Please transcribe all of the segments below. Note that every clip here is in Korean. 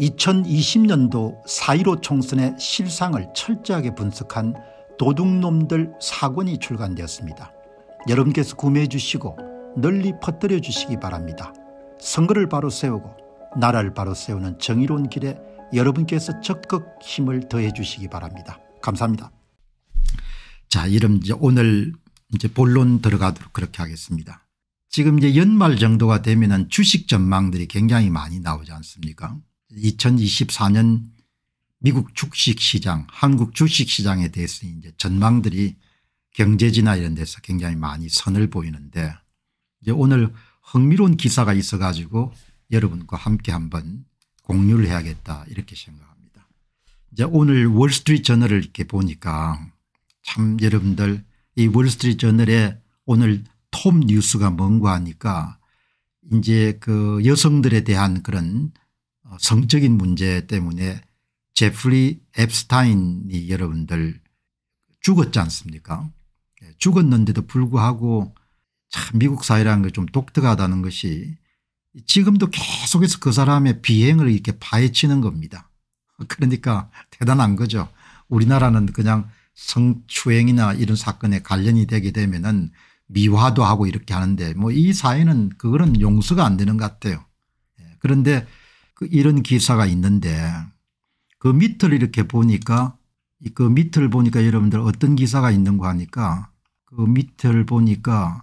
2020년도 4.15 총선의 실상을 철저하게 분석한 도둑놈들 사권이 출간되었습니다. 여러분께서 구매해 주시고 널리 퍼뜨려 주시기 바랍니다. 선거를 바로 세우고 나라를 바로 세우는 정의로운 길에 여러분께서 적극 힘을 더해 주시기 바랍니다. 감사합니다. 자, 이름 이제 오늘 이제 본론 들어가도록 그렇게 하겠습니다. 지금 이제 연말 정도가 되면 주식 전망들이 굉장히 많이 나오지 않습니까? 2024년 미국 주식시장 한국 주식시장에 대해서 이제 전망들이 경제지나 이런 데서 굉장히 많이 선을 보이는데 이제 오늘 흥미로운 기사가 있어 가지고 여러분과 함께 한번 공유를 해야겠다 이렇게 생각합니다. 이제 오늘 월스트리트 저널을 이렇게 보니까 참 여러분들 이 월스트리트 저널에 오늘 톰 뉴스가 뭔가 하니까 이제 그 여성들에 대한 그런 어, 성적인 문제 때문에 제프리 앱스타인이 여러분들 죽었지 않습니까 예, 죽었는데도 불구하고 참 미국 사회라는 게 좀 독특하다는 것이 지금도 계속해서 그 사람의 비행을 이렇게 파헤치는 겁니다. 그러니까 대단한 거죠. 우리나라는 그냥 성추행이나 이런 사건에 관련이 되게 되면은 미화도 하고 이렇게 하는데 뭐 이 사회는 그거는 용서가 안 되는 것 같아요. 예, 그런데 그 이런 기사가 있는데 그 밑을 이렇게 보니까 그 밑을 보니까 여러분들 어떤 기사가 있는가 하니까 그 밑을 보니까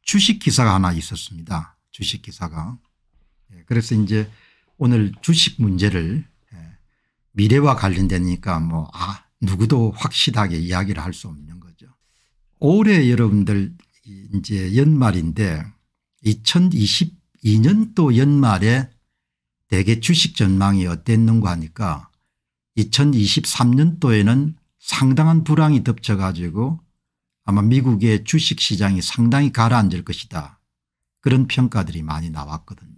주식 기사가 하나 있었습니다. 주식 기사가. 예, 그래서 이제 오늘 주식 문제를 예, 미래와 관련되니까 뭐 아, 누구도 확실하게 이야기를 할 수 없는 거죠. 올해 여러분들 이제 연말인데 2022년도 연말에 대개 주식 전망이 어땠는가 하니까 2023년도에는 상당한 불황이 덮쳐 가지고 아마 미국의 주식시장이 상당히 가라앉을 것이다 그런 평가들이 많이 나왔거든요.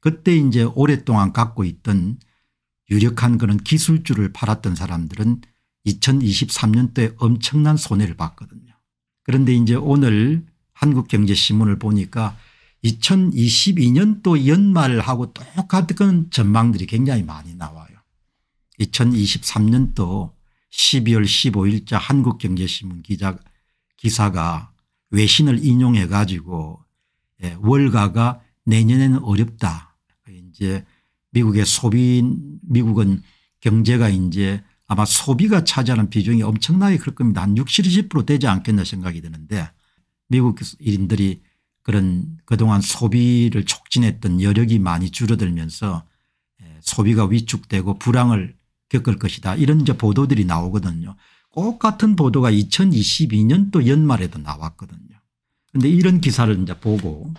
그때 이제 오랫동안 갖고 있던 유력한 그런 기술주를 팔았던 사람들은 2023년도에 엄청난 손해를 봤거든요. 그런데 이제 오늘 한국경제신문을 보니까 2022년도 연말하고 똑같은 전망들이 굉장히 많이 나와요. 2023년도 12월 15일자 한국경제신문 기자 기사가 외신을 인용해 가지고 예, 월가가 내년에는 어렵다. 이제 미국의 소비 미국은 경제가 이제 아마 소비가 차지하는 비중이 엄청나게 클 겁니다. 한 60, 70% 되지 않겠나 생각이 드는데 미국 인들이 그런 그동안 소비를 촉진했던 여력이 많이 줄어들면서 예, 소비가 위축되고 불황을 겪을 것이다 이런 이제 보도들이 나오거든요. 꼭같은 보도가 2022년도 연말에도 나왔거든요. 그런데 이런 기사를 이제 보고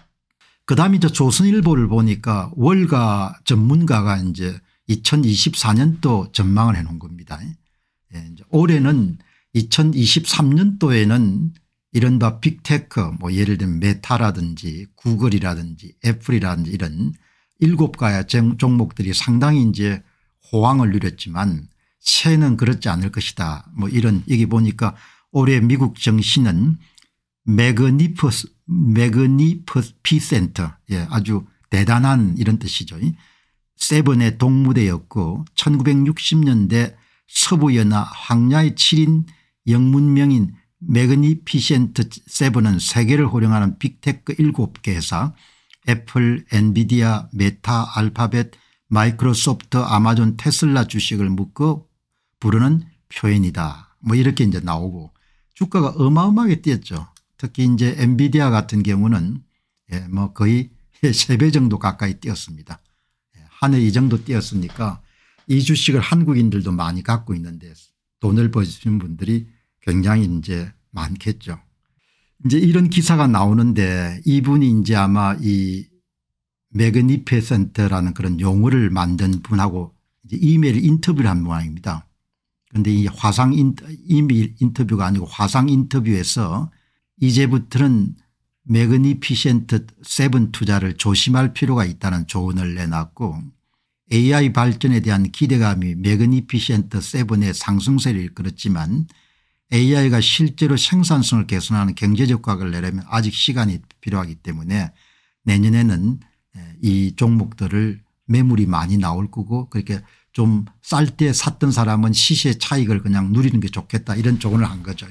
그다음에 이제 조선일보를 보니까 월가 전문가가 이제 2024년도 전망을 해놓은 겁니다. 예, 올해는 2023년도에는 이른바 빅테크 뭐 예를 들면 메타라든지 구글이라든지 애플이라든지 이런 일곱 가야 종목들이 상당히 이제 호황을 누렸지만 새는 그렇지 않을 것이다 뭐 이런 얘기 보니까 올해 미국 정신은 매그니퍼스 매그니피센터 퍼예 아주 대단한 이런 뜻이죠. 세븐의 동무대였고 1960년대 서부연합 황야의 7인 영문명인 매그니피센트 7은 세계를 호령하는 빅테크 7개 회사 애플 엔비디아 메타 알파벳 마이크로소프트 아마존 테슬라 주식을 묶어 부르는 표현이다 뭐 이렇게 이제 나오고 주가가 어마어마하게 뛰었죠. 특히 이제 엔비디아 같은 경우는 예, 뭐 거의 3배 정도 가까이 뛰었습니다. 예, 한해 이 정도 뛰었으니까 이 주식을 한국인들도 많이 갖고 있는데 돈을 버시는 분들이 굉장히 이제 많겠죠. 이제 이런 기사가 나오는데 이분이 이제 아마 이 매그니페센트라는 그런 용어를 만든 분하고 이메일 인터뷰를 한 모양입니다. 그런데 이 화상 이메일 인터뷰가 아니고 화상 인터뷰에서 이제부터는 매그니피센트 세븐 투자를 조심할 필요가 있다는 조언을 내놨고 AI 발전에 대한 기대감이 매그니피센트 세븐의 상승세를 이끌었지만 AI가 실제로 생산성을 개선하는 경제적 과학을 내려면 아직 시간이 필요하기 때문에 내년에는 이 종목들을 매물이 많이 나올 거고 그렇게 좀 쌀 때 샀던 사람은 시세 차익을 그냥 누리는 게 좋겠다 이런 조언을 한 거죠.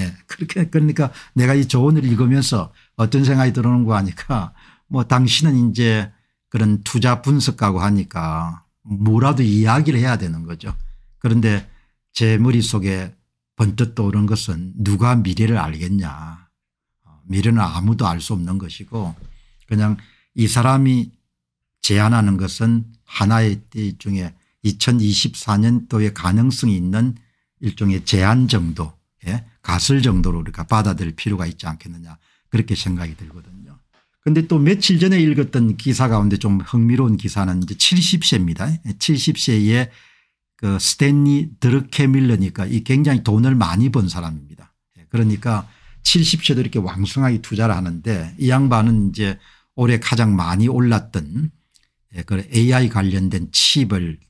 예. 그렇게 그러니까 내가 이 조언을 읽으면서 어떤 생각이 들어오는 거 하니까 뭐 당신은 이제 그런 투자 분석가고 하니까 뭐라도 이야기를 해야 되는 거죠. 그런데 제 머릿속에 번뜩 떠오른 것은 누가 미래를 알겠냐 어, 미래는 아무도 알 수 없는 것이고 그냥 이 사람이 제안하는 것은 하나의 일종의 2024년도에 가능성이 있는 일종의 제안 정도 예? 가설 정도로 우리가 받아들일 필요가 있지 않겠느냐 그렇게 생각이 들거든요. 그런데 또 며칠 전에 읽었던 기사 가운데 좀 흥미로운 기사는 이제 70세입니다. 70세에 그 스탠리 드르케 밀러니까 이 굉장히 돈을 많이 번 사람입니다. 예, 그러니까 70세도 이렇게 왕성하게 투자를 하는데 이 양반은 이제 올해 가장 많이 올랐던 예, 그 AI 관련된 칩을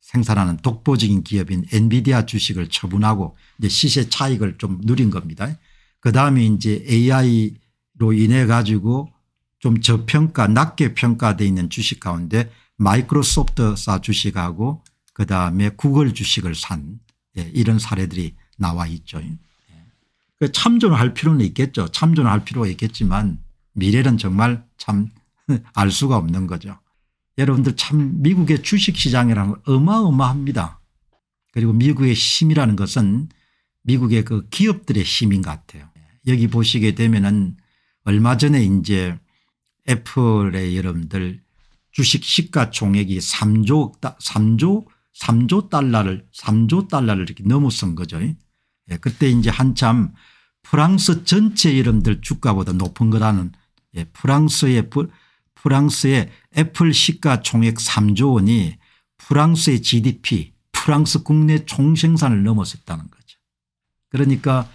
생산하는 독보적인 기업인 엔비디아 주식을 처분하고 이제 시세 차익을 좀 누린 겁니다. 그 다음에 이제 AI로 인해 가지고 좀 저평가 낮게 평가되어 있는 주식 가운데 마이크로소프트사 주식하고 그다음에 구글 주식을 산 예, 이런 사례들이 나와 있죠. 예. 그 참조는 할 필요는 있겠죠. 참조는 할 필요가 있겠지만 미래는 정말 참 알 수가 없는 거죠. 여러분들 참 미국의 주식시장이라 어마어마합니다. 그리고 미국의 힘이라는 것은 미국의 그 기업들의 힘인 것 같아요. 여기 보시게 되면은 얼마 전에 이제 애플의 여러분들 주식 시가총액이 3조, 3조 3조 달러를 3조 달러를 이렇게 넘어선 거죠. 예, 그때 이제 한참 프랑스 전체 이름들 주가보다 높은 거라는 예, 프랑스의 프랑스의 애플 시가 총액 3조 원이 프랑스의 gdp 프랑스 국내 총생산을 넘어섰다는 거죠. 그러니까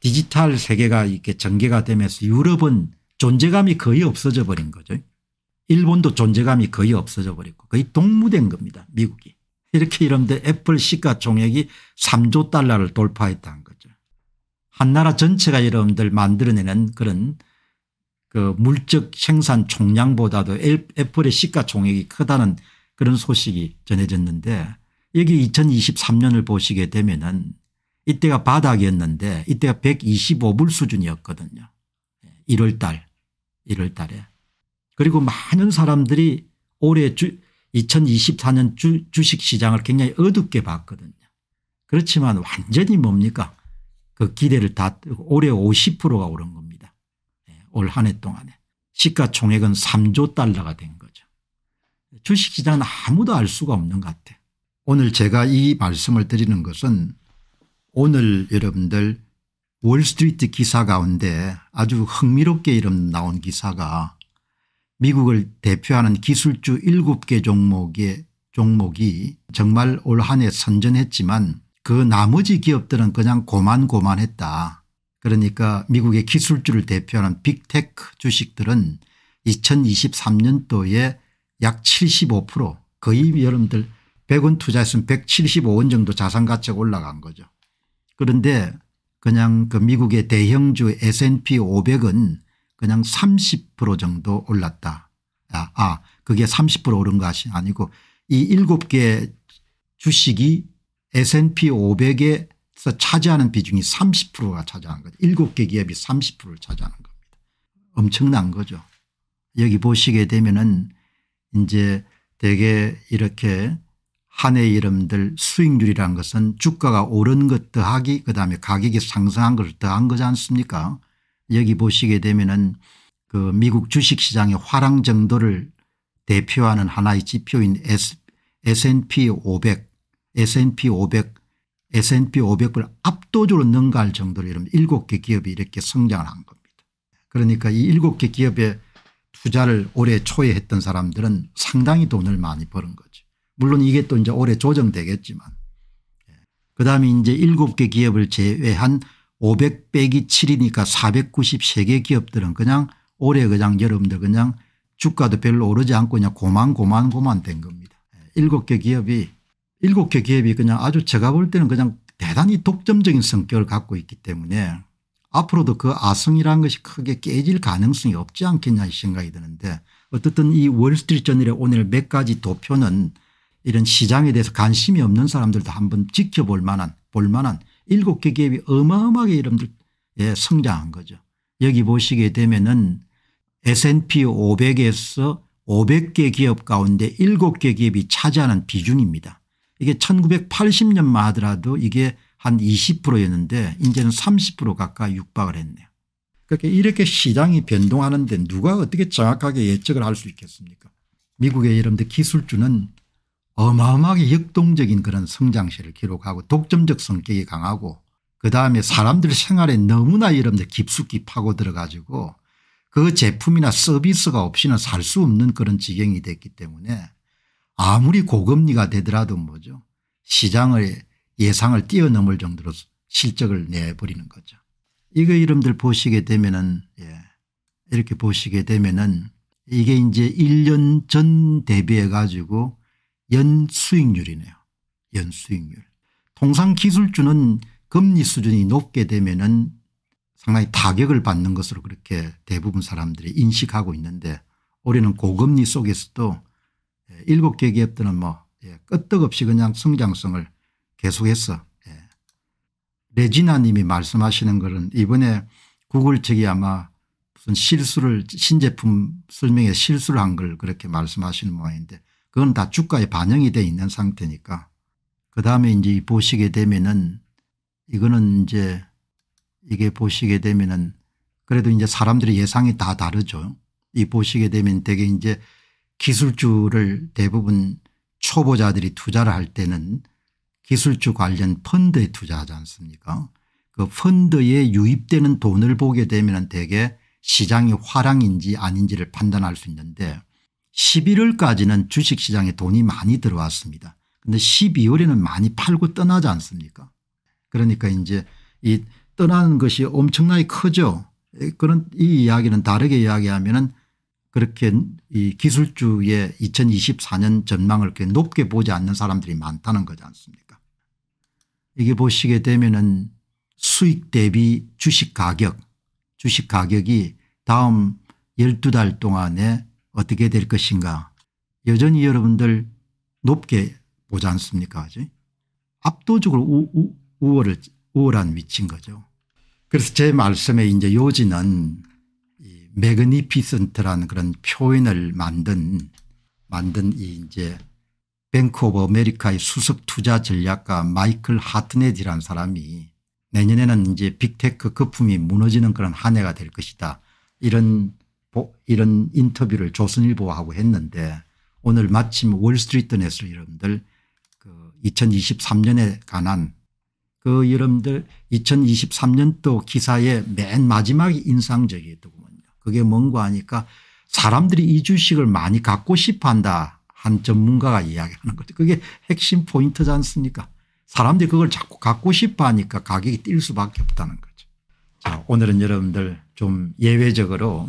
디지털 세계가 이렇게 전개가 되면서 유럽은 존재감이 거의 없어져 버린 거죠. 일본도 존재감이 거의 없어져 버리고 거의 동무된 겁니다 미국이. 이렇게 이러데 애플 시가총액이 3조 달러를 돌파했다는 거죠. 한 나라 전체가 여러분들 만들어내는 그런 그 물적 생산 총량보다도 애플의 시가총액이 크다는 그런 소식이 전해졌는데 여기 2023년을 보시게 되면은 이때가 바닥이었는데 이때가 125불 수준이었거든요. 1월 예, 달 1월 달에. 그리고 많은 사람들이 올해 주, 2024년 주, 주식시장을 굉장히 어둡게 봤거든요. 그렇지만 완전히 뭡니까 그 기대를 다 올해 50%가 오른 겁니다. 네, 예, 올한 해 동안에. 시가총액은 3조 달러가 된 거죠. 주식시장은 아무도 알 수가 없는 것 같아요. 오늘 제가 이 말씀을 드리는 것은 오늘 여러분들 월스트리트 기사 가운데 아주 흥미롭게 이름 나온 기사가 미국을 대표하는 기술주 7개 종목의 종목이 정말 올한해 선전했지만 그 나머지 기업들은 그냥 고만고만했다. 그러니까 미국의 기술주를 대표하는 빅테크 주식들은 2023년도에 약 75% 거의 여러분들 100원 투자했으면 175원 정도 자산가치가 올라간 거죠. 그런데 그냥 그 미국의 대형주 S&P 500은 그냥 30% 정도 올랐다. 아, 아 그게 30% 오른 것이 아니고 이일개 주식이 S&P 500에서 차지하는 비중이 30%가 차지하는 거죠. 일개 기업이 30%를 차지하는 겁니다. 엄청난 거죠. 여기 보시게 되면은 이제 대개 이렇게 한해 이름들 수익률이라 것은 주가가 오른 것 더하기 그다음에 가격이 상승한 것 더한 거지 않습니까 여기 보시게 되면은 그 미국 주식시장의 화랑 정도를 대표하는 하나의 지표인 S&P 500, S&P 500, S&P 500을 압도적으로 능가할 정도로 이런 일곱 개 기업이 이렇게 성장을 한 겁니다. 그러니까 이 일곱 개 기업의 투자를 올해 초에 했던 사람들은 상당히 돈을 많이 버는 거죠. 물론 이게 또 이제 올해 조정되겠지만 예. 그다음에 이제 일곱 개 기업을 제외한 500 빼기 7이니까 493개 기업들은 그냥 올해 그냥 여러분들 그냥 주가도 별로 오르지 않고 그냥 고만고만고만 된 겁니다. 7개 예, 기업이 7개 기업이 그냥 아주 제가 볼 때는 그냥 대단히 독점적인 성격을 갖고 있기 때문에 앞으로도 그 아성이라는 것이 크게 깨질 가능성이 없지 않겠냐 이 생각이 드는데 어쨌든이 월스트리트저널의 오늘 몇 가지 도표는 이런 시장에 대해서 관심이 없는 사람들도 한번 지켜볼 만한 볼 만한 일곱 개 기업이 어마어마하게 여러분들 예, 성장한 거죠. 여기 보시게 되면은 S&P 500에서 500개 기업 가운데 7개 기업이 차지하는 비중입니다. 이게 1980년만 하더라도 이게 한 20%였는데 이제는 30% 가까이 육박을 했네요. 그렇게 그러니까 이렇게 시장이 변동하는데 누가 어떻게 정확하게 예측을 할 수 있겠습니까 미국의 여러분들 기술주는 어마어마하게 역동적인 그런 성장실을 기록하고 독점적 성격이 강하고 그다음에 사람들 생활에 너무나 여러분들 깊숙이 파고 들어가지고 그 제품이나 서비스가 없이는 살 수 없는 그런 지경이 됐기 때문에 아무리 고금리가 되더라도 뭐죠 시장의 예상을 뛰어넘을 정도로 실적을 내버리는 거죠. 이거 이름들 보시게 되면은 예. 이렇게 보시게 되면은 이게 이제 1년 전 대비해 가지고 연수익률이네요. 연수익률. 통상 기술주는 금리 수준이 높게 되면 은 상당히 타격을 받는 것으로 그렇게 대부분 사람들이 인식하고 있는데 올해는 고금리 속에서도 일개 기업들은 뭐 예, 끄떡없이 그냥 성장성을 계속해서 예. 레지나 님이 말씀하시는 것은 이번에 구글 측이 아마 무슨 실수를 신제품 설명에 실수를 한 걸 그렇게 말씀하시는 모양인데 그건 다 주가에 반영이 돼 있는 상태니까. 그 다음에 이제 보시게 되면은 이거는 이제 이게 보시게 되면은 그래도 이제 사람들의 예상이 다 다르죠. 이 보시게 되면 되게 이제 기술주를 대부분 초보자들이 투자를 할 때는 기술주 관련 펀드에 투자하지 않습니까 그 펀드에 유입되는 돈을 보게 되면 대개 시장이 화랑인지 아닌지를 판단할 수 있는데 11월까지는 주식시장에 돈이 많이 들어왔습니다. 근데 12월에는 많이 팔고 떠나지 않습니까 그러니까 이제 이 떠나는 것이 엄청나게 크죠. 그런 이 이야기는 다르게 이야기하면은 그렇게 이 기술주의 2024년 전망을 그렇게 높게 보지 않는 사람들이 많다는 거지 않습니까 이게 보시게 되면은 수익 대비 주식 가격 주식 가격이 다음 12달 동안에 어떻게 될 것인가 여전히 여러분들 높게 보지 않습니까 아직 압도적으로 우, 우, 우월을, 우월한 위치인 거죠. 그래서 제 말씀의 이제 요지는 매그니피센트라는 그런 표현을 만든 만든 이 이제 뱅크 오브 아메리카의 수석 투자 전략가 마이클 하트넷이라는 사람이 내년에는 이제 빅테크 거품이 무너지는 그런 한 해가 될 것이다. 이런 어? 이런 인터뷰를 조선일보 하고 했는데 오늘 마침 월스트리트넷스 여러분들 그 2023년에 관한 그 여러분들 2023년도 기사의 맨 마지막이 인상적이더군요. 었 그게 뭔가 하니까 사람들이 이 주식을 많이 갖고 싶어 한다 한 전문가가 이야기하는 거죠. 그게 핵심 포인트지 않습니까 사람들이 그걸 자꾸 갖고 싶어 하니까 가격이 뛸 수밖에 없다는 거죠. 자 오늘은 여러분들 좀 예외적으로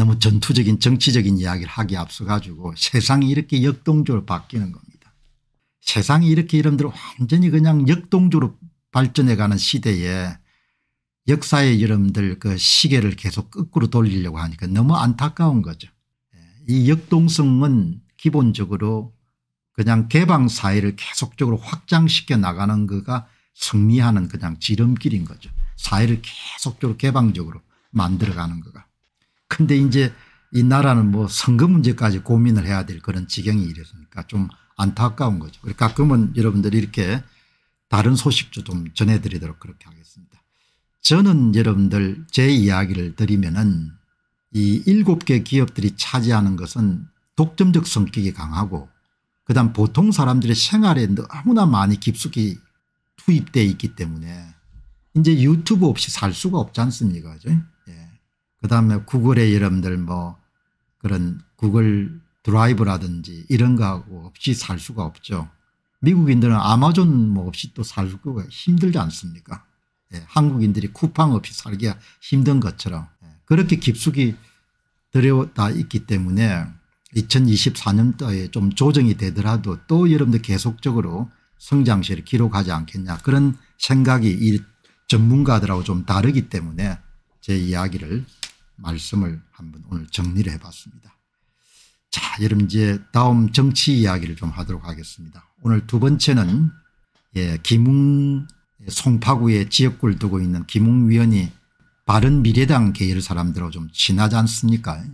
너무 전투적인 정치적인 이야기를 하기 앞서 가지고 세상이 이렇게 역동적으로 바뀌는 겁니다. 세상이 이렇게 이름대로 완전히 그냥 역동적으로 발전해가는 시대에 역사의 여러분들 그 시계를 계속 거꾸로 돌리려고 하니까 너무 안타까운 거죠. 이 역동성은 기본적으로 그냥 개방사회를 계속적으로 확장시켜 나가는 거가 승리하는 그냥 지름길인 거죠. 사회를 계속적으로 개방적으로 만들어가는 거가. 근데 이제 이 나라는 뭐 선거 문제까지 고민을 해야 될 그런 지경이 이랬으니까 좀 안타까운 거죠. 그러니 가끔은 여러분들이 렇게 다른 소식도 좀 전해드리도록 그렇게 하겠습니다. 저는 여러분들 제 이야기를 드리면은 이 일곱 개 기업들이 차지하는 것은 독점적 성격이 강하고 그다음 보통 사람들의 생활에 너무나 많이 깊숙이 투입되어 있기 때문에 이제 유튜브 없이 살 수가 없지 않습니까? 그죠? 그 다음에 구글의 여러분들 뭐 그런 구글 드라이브라든지 이런 거하고 없이 살 수가 없죠. 미국인들은 아마존 뭐 없이 또살 수가 힘들지 않습니까? 예, 한국인들이 쿠팡 없이 살기가 힘든 것처럼 예, 그렇게 깊숙이 들여다 있기 때문에 2024년도에 좀 조정이 되더라도 또 여러분들 계속적으로 성장세를 기록하지 않겠냐 그런 생각이 이 전문가들하고 좀 다르기 때문에 제 이야기를 말씀을 한번 오늘 정리를 해봤습니다. 자 여러분 이제 다음 정치 이야기를 좀 하도록 하겠습니다. 오늘 두 번째는 예, 김웅 송파구에 지역구를 두고 있는 김웅 위원이 바른미래당 계열 사람들하고 좀 친하지 않습니까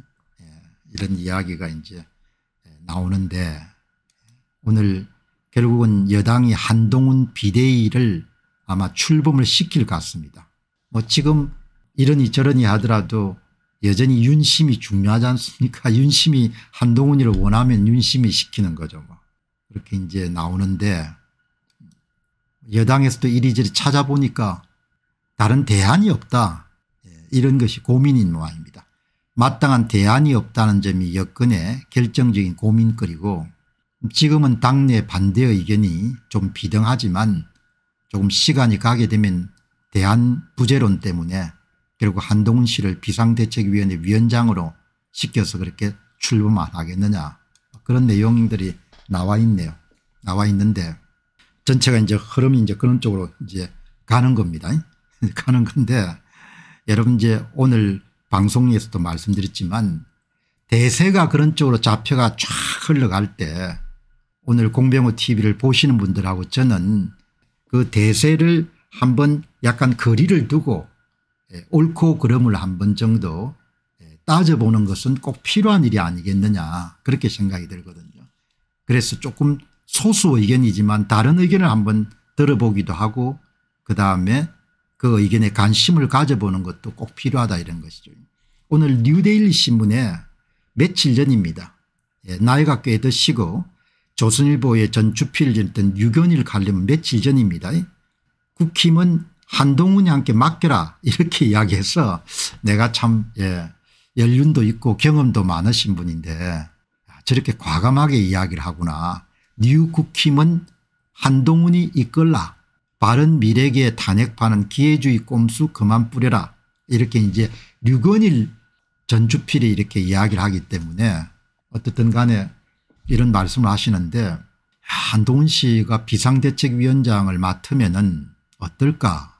예, 이런 이야기가 이제 나오는데 오늘 결국은 여당이 한동훈 비대위를 아마 출범을 시킬 것 같습니다. 뭐 지금 이러니 저러니 하더라도 여전히 윤심이 중요하지 않습니까? 윤심이 한동훈이를 원하면 윤심이 시키는 거죠. 뭐. 그렇게 이제 나오는데 여당에서도 이리저리 찾아보니까 다른 대안이 없다. 예, 이런 것이 고민인 모양입니다. 마땅한 대안이 없다는 점이 여건의 결정적인 고민거리고 지금은 당내 반대 의견이 좀 비등하지만 조금 시간이 가게 되면 대한 부재론 때문에 결국 한동훈 씨를 비상대책위원회 위원장으로 시켜서 그렇게 출범 안 하겠느냐 그런 내용들이 나와 있네요. 나와 있는데 전체가 이제 흐름이 이제 그런 쪽으로 이제 가는 겁니다. 가는 건데 여러분 이제 오늘 방송에서도 말씀드렸지만 대세가 그런 쪽으로 좌표가 쫙 흘러갈 때 오늘 공병호 tv를 보시는 분들하고 저는 그 대세를 한번 약간 거리를 두고 예, 옳고 그름을 한 번 정도 예, 따져보는 것은 꼭 필요한 일이 아니겠느냐 그렇게 생각이 들거든요. 그래서 조금 소수 의견이지만 다른 의견을 한번 들어보기도 하고 그다음에 그 의견에 관심을 가져보는 것도 꼭 필요하다 이런 것이죠. 오늘 뉴데일리 신문에 며칠 전입니다. 예, 나이가 꽤 드시고 조선일보의 전 주필이었던 유견일 칼럼 며칠 전입니다. 국힘은 한동훈이 함께 맡겨라 이렇게 이야기해서 내가 참 예, 연륜도 있고 경험도 많으신 분인데 아, 저렇게 과감하게 이야기를 하구나. 뉴 국힘은 한동훈이 이끌라. 바른 미래계의 탄핵파는 기회주의 꼼수 그만 뿌려라. 이렇게 이제 류건일 전주필이 이렇게 이야기를 하기 때문에 어떻든 간에 이런 말씀을 하시는데 한동훈 씨가 비상대책위원장을 맡으면 어떨까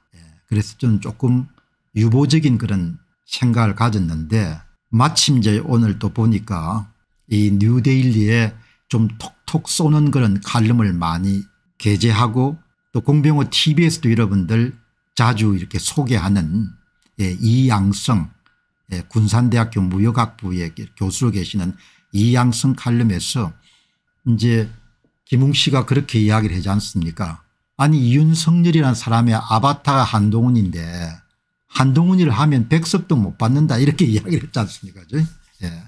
그래서 저는 조금 유보적인 그런 생각을 가졌는데 마침 이제 오늘 또 보니까 이 뉴데일리에 좀 톡톡 쏘는 그런 칼럼을 많이 게재하고 또 공병호 tv에서도 여러분들 자주 이렇게 소개하는 예, 이양성 예, 군산대학교 무역학부의 교수로 계시는 이양성 칼럼에서 이제 김웅 씨가 그렇게 이야기를 하지 않습니까 아니 이윤석열이라는 사람의 아바타가 한동훈인데 한동훈이를 하면 백석도 못 받는다 이렇게 이야기를 했지 않습니까 예.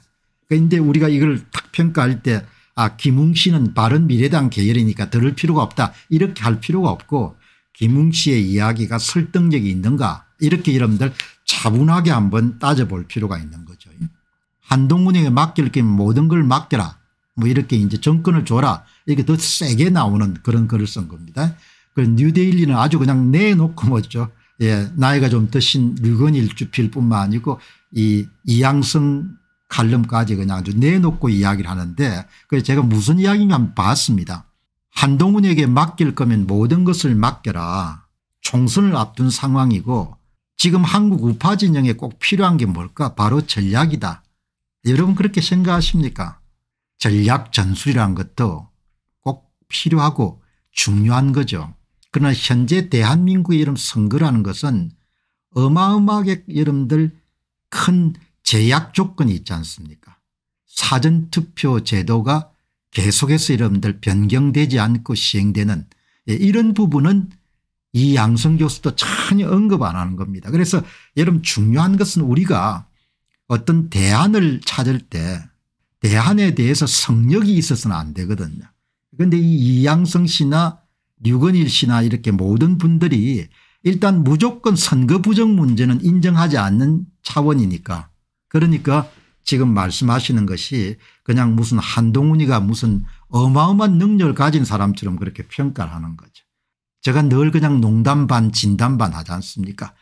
그런데 우리가 이걸 딱 평가할 때 아, 김웅 씨는 바른미래당 계열이니까 들을 필요가 없다 이렇게 할 필요가 없고 김웅 씨의 이야기가 설득력이 있는가 이렇게 여러분들 차분하게 한번 따져볼 필요가 있는 거죠. 한동훈에게 맡길 게 모든 걸 맡겨라 뭐 이렇게 이제 정권을 줘라 이렇게 더 세게 나오는 그런 글을 쓴 겁니다. 그 뉴데일리는 아주 그냥 내놓고 뭐죠. 예, 나이가 좀 드신 류건일 주필 뿐만 아니고 이 이양성 칼럼까지 그냥 아주 내놓고 이야기를 하는데 그래서 제가 무슨 이야기인가 한번 봤습니다. 한동훈에게 맡길 거면 모든 것을 맡겨라. 총선을 앞둔 상황이고 지금 한국 우파 진영에 꼭 필요한 게 뭘까 바로 전략이다. 여러분 그렇게 생각하십니까 전략 전술이라는 것도 꼭 필요하고 중요한 거죠. 그러나 현재 대한민국의 이름 선거라는 것은 어마어마하게 여러분들 큰 제약 조건이 있지 않습니까 사전투표 제도가 계속해서 여러분들 변경되지 않고 시행되는 예, 이런 부분은 이 양성 교수도 전혀 언급 안 하는 겁니다. 그래서 여러분 중요한 것은 우리가 어떤 대안을 찾을 때 대안에 대해서 성력이 있어서는 안 되거든요. 그런데 이양성 씨나 류건일 씨나 이렇게 모든 분들이 일단 무조건 선거 부정 문제는 인정하지 않는 차원이니까 그러니까 지금 말씀하시는 것이 그냥 무슨 한동훈이가 무슨 어마어마한 능력을 가진 사람처럼 그렇게 평가를 하는 거죠. 제가 늘 그냥 농담 반 진담 반 하지 않습니까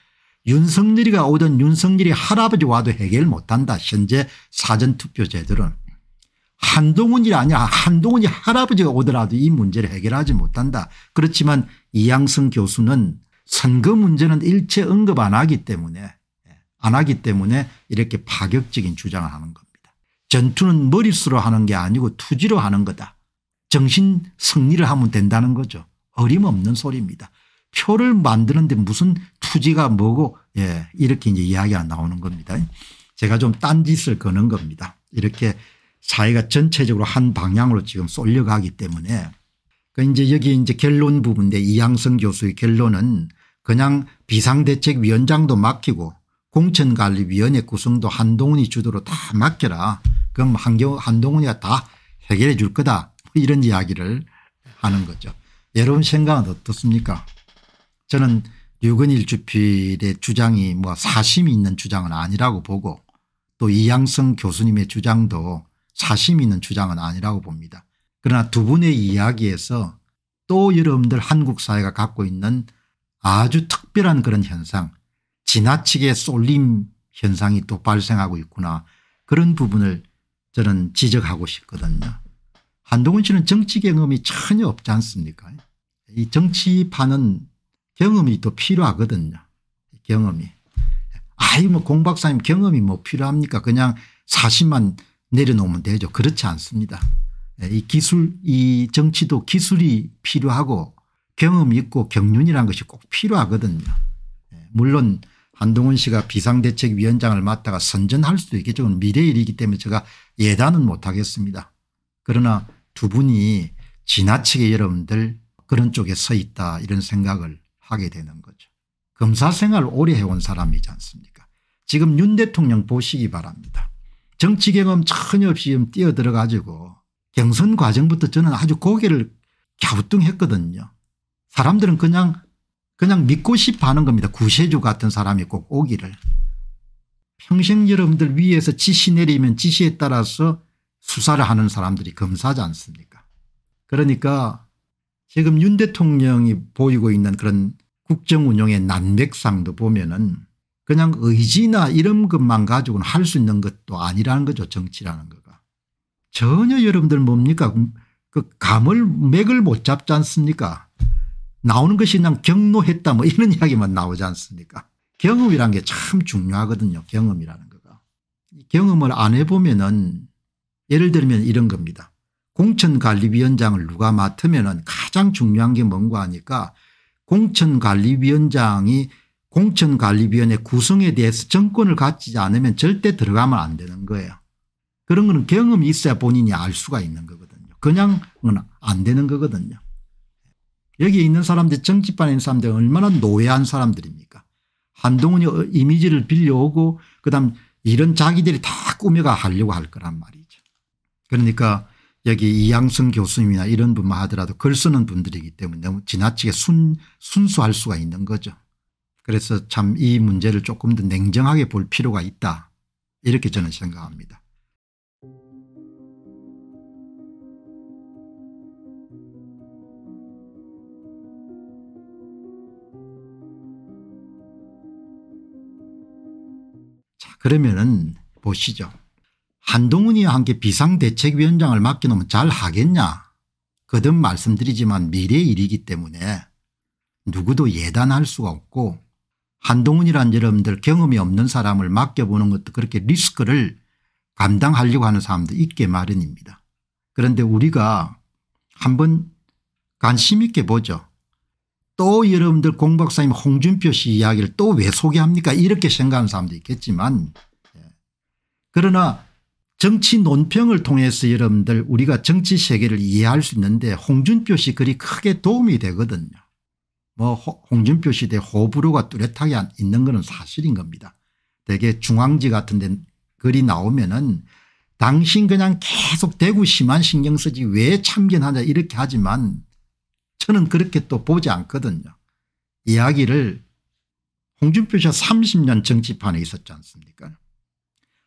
윤석열이가 오든 윤석열이 할아버지 와도 해결 못한다 현재 사전투표제들은 한동훈이 아니라 한동훈이 할아버지가 오더라도 이 문제를 해결하지 못한다. 그렇지만 이양승 교수는 선거 문제는 일체 언급 안 하기 때문에 안 하기 때문에 이렇게 파격적인 주장을 하는 겁니다. 전투는 머릿수로 하는 게 아니고 투지로 하는 거다. 정신 승리를 하면 된다는 거죠. 어림없는 소리입니다. 표를 만드는데 무슨 투지가 뭐고 예, 이렇게 이제 이야기가 나오는 겁니다. 제가 좀 딴짓을 거는 겁니다. 이렇게 사회가 전체적으로 한 방향으로 지금 쏠려가기 때문에 그 이제 여기 이제 결론 부분인데 이양성 교수의 결론은 그냥 비상대책위원장도 맡기고 공천관리위원회 구성도 한동훈이 주도로 다 맡겨라. 그럼 한경, 한동훈이가 다 해결해 줄 거다. 뭐 이런 이야기를 하는 거죠. 여러분 생각은 어떻습니까? 저는 유건일 주필의 주장이 뭐 사심이 있는 주장은 아니라고 보고 또 이양성 교수님의 주장도 사심 있는 주장은 아니라고 봅니다. 그러나 두 분의 이야기에서 또 여러분들 한국 사회가 갖고 있는 아주 특별한 그런 현상 지나치게 쏠림 현상이 또 발생하고 있구나 그런 부분을 저는 지적하고 싶거든요. 한동훈 씨는 정치 경험이 전혀 없지 않습니까 이 정치판은 경험이 또 필요하거든요. 경험이. 아이 뭐공 박사님 경험이 뭐 필요합니까 그냥 사실만 내려놓으면 되죠. 그렇지 않습니다. 예, 이 기술 이 정치도 기술이 필요하고 경험 있고 경륜이라는 것이 꼭 필요하거든요. 예, 물론 한동훈 씨가 비상대책위원장을 맡다가 선전할 수도 있겠죠. 미래 일이기 때문에 제가 예단은 못하겠습니다. 그러나 두 분이 지나치게 여러분들 그런 쪽에 서 있다 이런 생각을 하게 되는 거죠. 검사 생활 오래 해온 사람이지 않습니까 지금 윤 대통령 보시기 바랍니다. 정치 경험 전혀 없이 좀 뛰어들어 가지고 경선 과정부터 저는 아주 고개를 갸우뚱했거든요. 사람들은 그냥 그냥 믿고 싶어 하는 겁니다. 구세주 같은 사람이 꼭 오기를. 평생 여러분들 위에서 지시 내리면 지시에 따라서 수사를 하는 사람들이 검사지 않습니까 그러니까 지금 윤 대통령이 보이고 있는 그런 국정운영의 난맥상도 보면 은 그냥 의지나 이런 것만 가지고는 할 수 있는 것도 아니라는 거죠 정치라는 거가. 전혀 여러분들 뭡니까 그, 그 감을 맥을 못 잡지 않습니까 나오는 것이 그냥 경로했다 뭐 이런 이야기만 나오지 않습니까 경험이란 게 참 중요하거든요 경험이라는 거가. 경험을 안 해보면 은 예를 들면 이런 겁니다. 공천관리위원장을 누가 맡으면 가장 중요한 게 뭔가 하니까 공천관리위원장이 공천관리위원회 구성에 대해서 정권을 갖지 않으면 절대 들어가면 안 되는 거예요. 그런 거는 경험이 있어야 본인이 알 수가 있는 거거든요. 그냥은 안 되는 거거든요. 여기 있는 사람들 정치판에 있는 사람들 얼마나 노예한 사람들입니까 한동훈이 이미지를 빌려오고 그다음 이런 자기들이 다 꾸며가 하려고 할 거란 말이죠. 그러니까 여기 이양성 교수님이나 이런 분만 하더라도 글 쓰는 분들이기 때문에 너무 지나치게 순, 순수할 수가 있는 거죠. 그래서 참 이 문제를 조금 더 냉정하게 볼 필요가 있다 이렇게 저는 생각합니다. 자 그러면은 보시죠. 한동훈이와 함께 비상대책위원장을 맡겨놓으면 잘 하겠냐 거듭 말씀드리지만 미래 일이기 때문에 누구도 예단할 수가 없고 한동훈이란 여러분들 경험이 없는 사람을 맡겨보는 것도 그렇게 리스크를 감당하려고 하는 사람도 있게 마련입니다. 그런데 우리가 한 번 관심 있게 보죠. 또 여러분들 공 박사님 홍준표 씨 이야기를 또 왜 소개합니까 이렇게 생각하는 사람도 있겠지만 예. 그러나 정치 논평을 통해서 여러분들 우리가 정치 세계를 이해할 수 있는데 홍준표 씨 글이 크게 도움이 되거든요. 뭐 홍준표 시대 호불호가 뚜렷하게 있는 것은 사실인 겁니다. 대개 중앙지 같은 데 글이 나오면은 당신 그냥 계속 대구시만 신경 쓰지 왜 참견하냐 이렇게 하지만 저는 그렇게 또 보지 않거든요. 이야기를 홍준표 씨 30년 정치판에 있었지 않습니까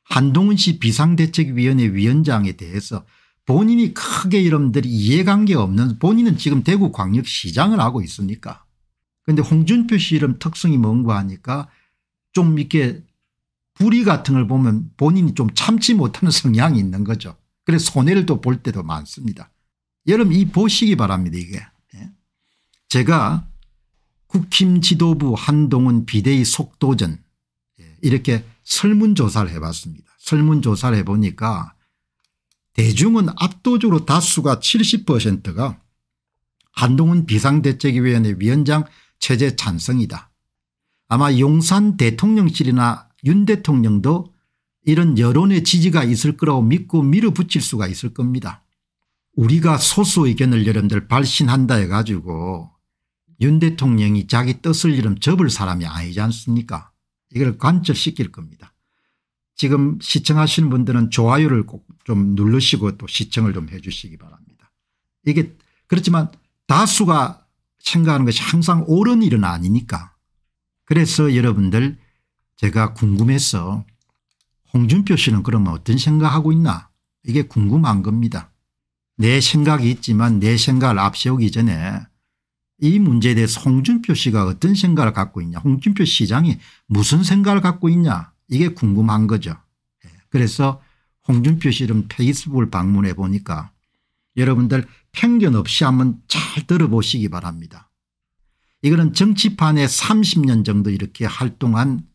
한동훈 씨 비상대책위원회 위원장에 대해서 본인이 크게 이름들이 이해관계 없는 본인은 지금 대구광역시장을 하고 있습니까 그런데 홍준표 씨 이름 특성이 뭔가 하니까 좀 이렇게 불의 같은 걸 보면 본인이 좀 참지 못하는 성향이 있는 거죠. 그래서 손해를 또 볼 때도 많습니다. 여러분 이 보시기 바랍니다 이게. 예. 제가 국힘 지도부 한동훈 비대위 속도전 예, 이렇게 설문조사를 해봤습니다. 설문조사를 해보니까 대중은 압도적으로 다수가 70%가 한동훈 비상대책위원회 위원장 체제 찬성이다. 아마 용산 대통령실이나 윤 대통령도 이런 여론의 지지가 있을 거라고 믿고 밀어붙일 수가 있을 겁니다. 우리가 소수 의견을 여러분들 발신한다 해가지고 윤 대통령이 자기 뜻을 이름 접을 사람이 아니지 않습니까 이걸 관철시킬 겁니다. 지금 시청하시는 분들은 좋아요를 꼭 좀 누르시고 또 시청을 좀 해 주시기 바랍니다. 이게 그렇지만 다수가 생각하는 것이 항상 옳은 일은 아니니까. 그래서 여러분들 제가 궁금해서 홍준표 씨는 그러면 어떤 생각하고 있나 이게 궁금한 겁니다. 내 생각이 있지만 내 생각을 앞세우기 전에 이 문제에 대해서 홍준표 씨가 어떤 생각을 갖고 있냐 홍준표 시장이 무슨 생각을 갖고 있냐 이게 궁금한 거죠. 예. 그래서 홍준표 씨는 페이스북을 방문해 보니까 여러분들 편견 없이 한번 잘 들어보시기 바랍니다. 이거는 정치판에 30년 정도 이렇게 활동한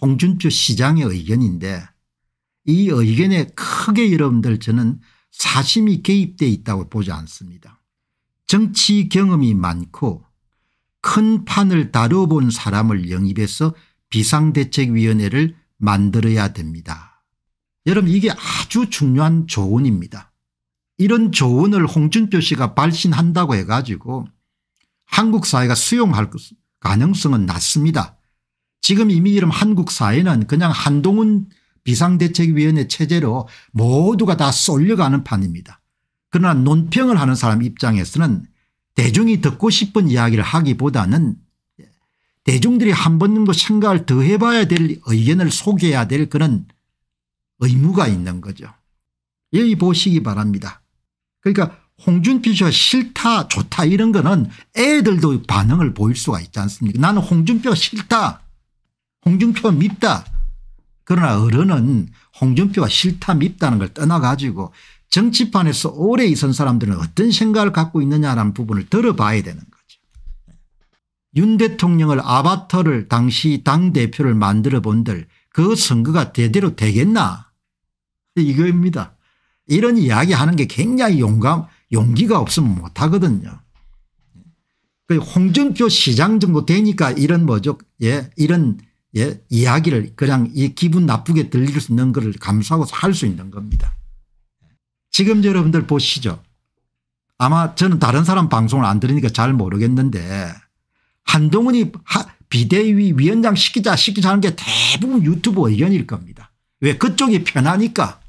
홍준표 시장의 의견인데 이 의견에 크게 여러분들 저는 사심이 개입돼 있다고 보지 않습니다. 정치 경험이 많고 큰 판을 다뤄본 사람을 영입해서 비상대책위원회를 만들어야 됩니다. 여러분 이게 아주 중요한 조언입니다. 이런 조언을 홍준표 씨가 발신한다고 해가지고 한국 사회가 수용할 가능성은 낮습니다. 지금 이미 이런 한국 사회는 그냥 한동훈 비상대책위원회 체제로 모두가 다 쏠려가는 판입니다. 그러나 논평을 하는 사람 입장에서는 대중이 듣고 싶은 이야기를 하기보다는 대중들이 한 번 정도 생각을 더 해봐야 될 의견을 소개해야 될 그런 의무가 있는 거죠. 여기 보시기 바랍니다. 그러니까 홍준표 씨가 싫다 좋다 이런 거는 애들도 반응을 보일 수가 있지 않습니까 나는 홍준표 싫다 홍준표 밉다 그러나 어른은 홍준표가 싫다 밉다는 걸 떠나가지고 정치판에서 오래 있은 사람들은 어떤 생각을 갖고 있느냐라는 부분을 들어봐야 되는 거죠. 윤 대통령을 아바타를 당시 당대표를 만들어 본들 그 선거가 대대로 되겠나 이거입니다. 이런 이야기하는 게 굉장히 용감 용기가 없으면 못하거든요. 그 홍준표 시장 정도 되니까 이런 뭐죠 예 이런 예 이야기를 그냥 이 기분 나쁘게 들릴 수 있는 것감수하고할수 있는 겁니다. 지금 여러분들 보시죠. 아마 저는 다른 사람 방송을 안 들으니까 잘 모르겠는데 한동훈이 비대위 위원장 시키자 시키자 하는 게 대부분 유튜브 의견일 겁니다. 왜 그쪽이 편하니까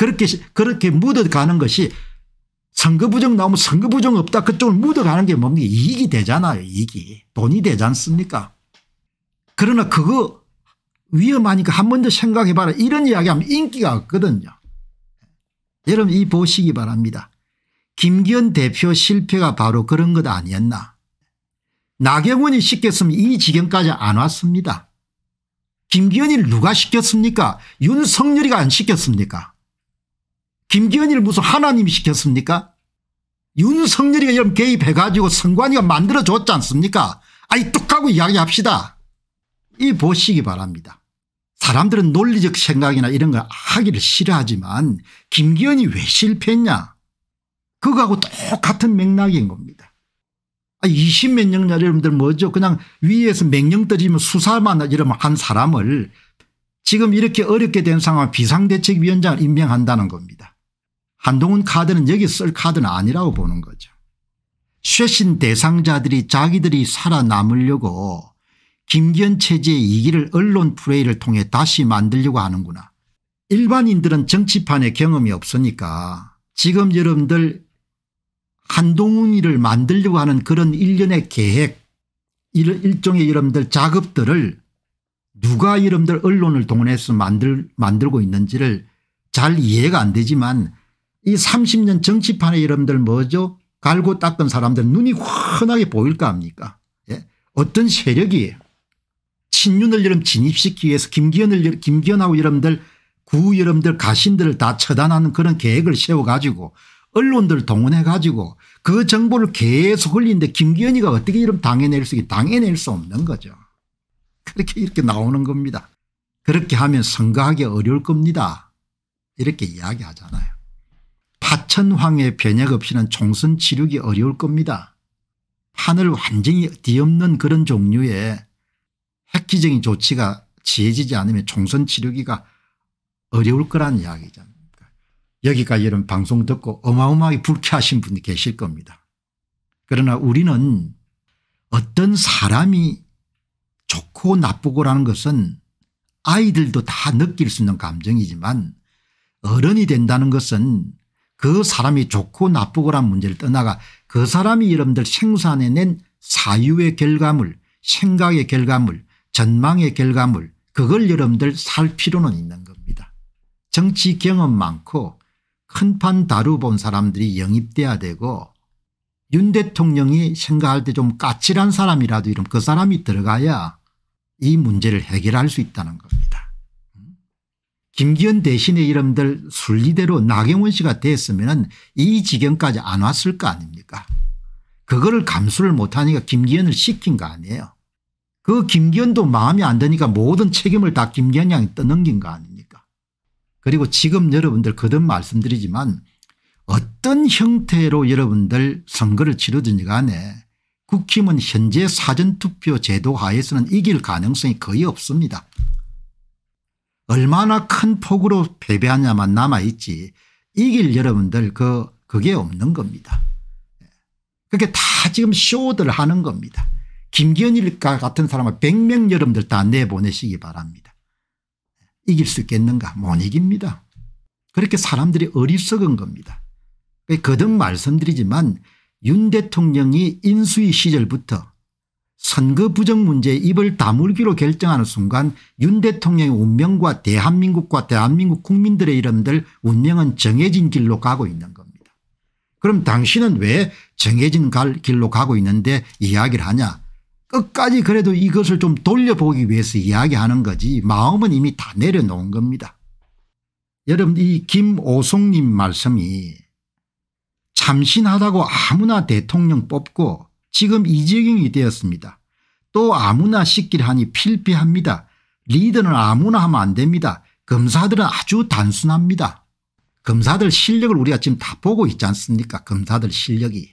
그렇게 그렇게 묻어가는 것이 선거 부정 나오면 선거 부정 없다 그쪽을 묻어가는 게 뭡니까 이익이 되잖아요 이익이 돈이 되지 않습니까 그러나 그거 위험하니까 한 번 더 생각해 봐라 이런 이야기하면 인기가 없거든요 여러분 이 보시기 바랍니다 김기현 대표 실패가 바로 그런 것 아니었나 나경원이 시켰으면 이 지경까지 안 왔습니다 김기현이 누가 시켰습니까 윤석열이가 안 시켰습니까 김기현이를 무슨 하나님이 시켰습니까? 윤석열이가 여러분 개입해가지고 선관위가 만들어줬지 않습니까? 아니 뚝하고 이야기합시다. 이 보시기 바랍니다. 사람들은 논리적 생각이나 이런 걸 하기를 싫어하지만 김기현이 왜 실패했냐? 그거하고 똑같은 맥락인 겁니다. 20몇 아, 년이 여러분들 뭐죠 그냥 위에서 맹령 떨어지면 수사만 이러면 한 사람을 지금 이렇게 어렵게 된 상황 비상대책위원장을 임명한다는 겁니다. 한동훈 카드는 여기 쓸 카드는 아니라고 보는 거죠. 쇄신 대상자들이 자기들이 살아남으려고 김기현 체제의 이기를 언론 플레이를 통해 다시 만들려고 하는구나. 일반인들은 정치판에 경험이 없으니까 지금 여러분들 한동훈이를 만들려고 하는 그런 일련의 계획 일종의 여러분들 작업들을 누가 여러분들 언론을 동원해서 만들, 만들고 있는지를 잘 이해가 안 되지만 이 30년 정치판에 여러분들 뭐죠 갈고 닦은 사람들 눈이 훤하게 보일 까합니까 예? 어떤 세력이 친윤을 여러분 진입시키기 위해서 김기현을 김기현하고 여러분들 구 여러분들 가신들을 다 처단하는 그런 계획을 세워가지고 언론들 동원해 가지고 그 정보를 계속 흘리는데 김기현이가 어떻게 이런 당해낼 수 당해낼 수 없는 거죠. 그렇게 이렇게 나오는 겁니다. 그렇게 하면 선거하기 어려울 겁니다. 이렇게 이야기하잖아요. 하천황의 변혁 없이는 총선 치르기 어려울 겁니다. 판을 완전히 뒤엎는 그런 종류의 획기적인 조치가 지해지지 않으면 총선 치르기가 어려울 거란 이야기잖아요. 여기까지 이런 방송 듣고 어마어마하게 불쾌하신 분이 계실 겁니다. 그러나 우리는 어떤 사람이 좋고 나쁘고라는 것은 아이들도 다 느낄 수 있는 감정이지만 어른이 된다는 것은 그 사람이 좋고 나쁘고란 문제를 떠나가 그 사람이 여러분들 생산해낸 사유의 결과물 생각의 결과물 전망의 결과물 그걸 여러분들 살 필요는 있는 겁니다. 정치 경험 많고 큰 판 다루 본 사람들이 영입돼야 되고 윤 대통령이 생각할 때 좀 까칠한 사람이라도 이름 그 사람이 들어가야 이 문제를 해결할 수 있다는 겁니다. 김기현 대신의 이름들 순리대로 나경원 씨가 됐으면 이 지경까지 안 왔을 거 아닙니까 그거를 감수를 못하니까 김기현을 시킨 거 아니에요 그 김기현도 마음이 안 드니까 모든 책임을 다 김기현 양이 떠넘긴 거 아닙니까 그리고 지금 여러분들 거듭 말씀드리지만 어떤 형태로 여러분들 선거를 치르든지 간에 국힘은 현재 사전투표 제도 하에서는 이길 가능성이 거의 없습니다. 얼마나 큰 폭으로 패배하냐만 남아있지 이길 여러분들 그 그게 없는 겁니다. 그게 다 지금 쇼들 하는 겁니다. 김기현일까 같은 사람을 100명 여러분들 다 내보내시기 바랍니다. 이길 수 있겠는가 못 이깁니다. 그렇게 사람들이 어리석은 겁니다. 거듭 말씀드리지만 윤 대통령이 인수위 시절부터 선거 부정 문제에 입을 다물기로 결정하는 순간 윤 대통령의 운명과 대한민국과 대한민국 국민들의 이름들 운명은 정해진 길로 가고 있는 겁니다. 그럼 당신은 왜 정해진 길로 가고 있는데 이야기를 하냐 끝까지 그래도 이것을 좀 돌려보기 위해서 이야기하는 거지 마음은 이미 다 내려놓은 겁니다. 여러분 이 김오송님 말씀이 참신하다고 아무나 대통령 뽑고 지금 이재경이 되었습니다. 또 아무나 시킬 하니 필피합니다. 리더는 아무나 하면 안 됩니다. 검사들은 아주 단순합니다. 검사들 실력을 우리가 지금 다 보고 있지 않습니까 검사들 실력이.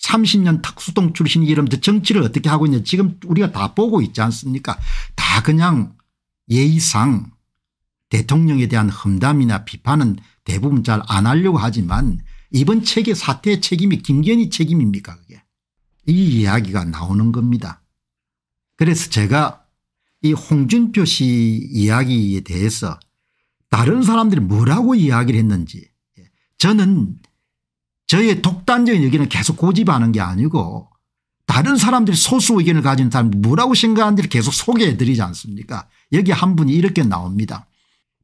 30년 특수동 출신 이름들 정치를 어떻게 하고 있는지 지금 우리가 다 보고 있지 않습니까 다 그냥 예의상 대통령에 대한 험담이나 비판은 대부분 잘 안 하려고 하지만 이번 책의 사태의 책임이 김건희 책임입니까 그게 이 이야기가 나오는 겁니다. 그래서 제가 이 홍준표 씨 이야기에 대해서 다른 사람들이 뭐라고 이야기를 했는지 예, 저는 저의 독단적인 의견을 계속 고집하는 게 아니고 다른 사람들이 소수 의견을 가진 사람 뭐라고 생각하는지를 계속 소개해 드리지 않습니까 여기 한 분이 이렇게 나옵니다.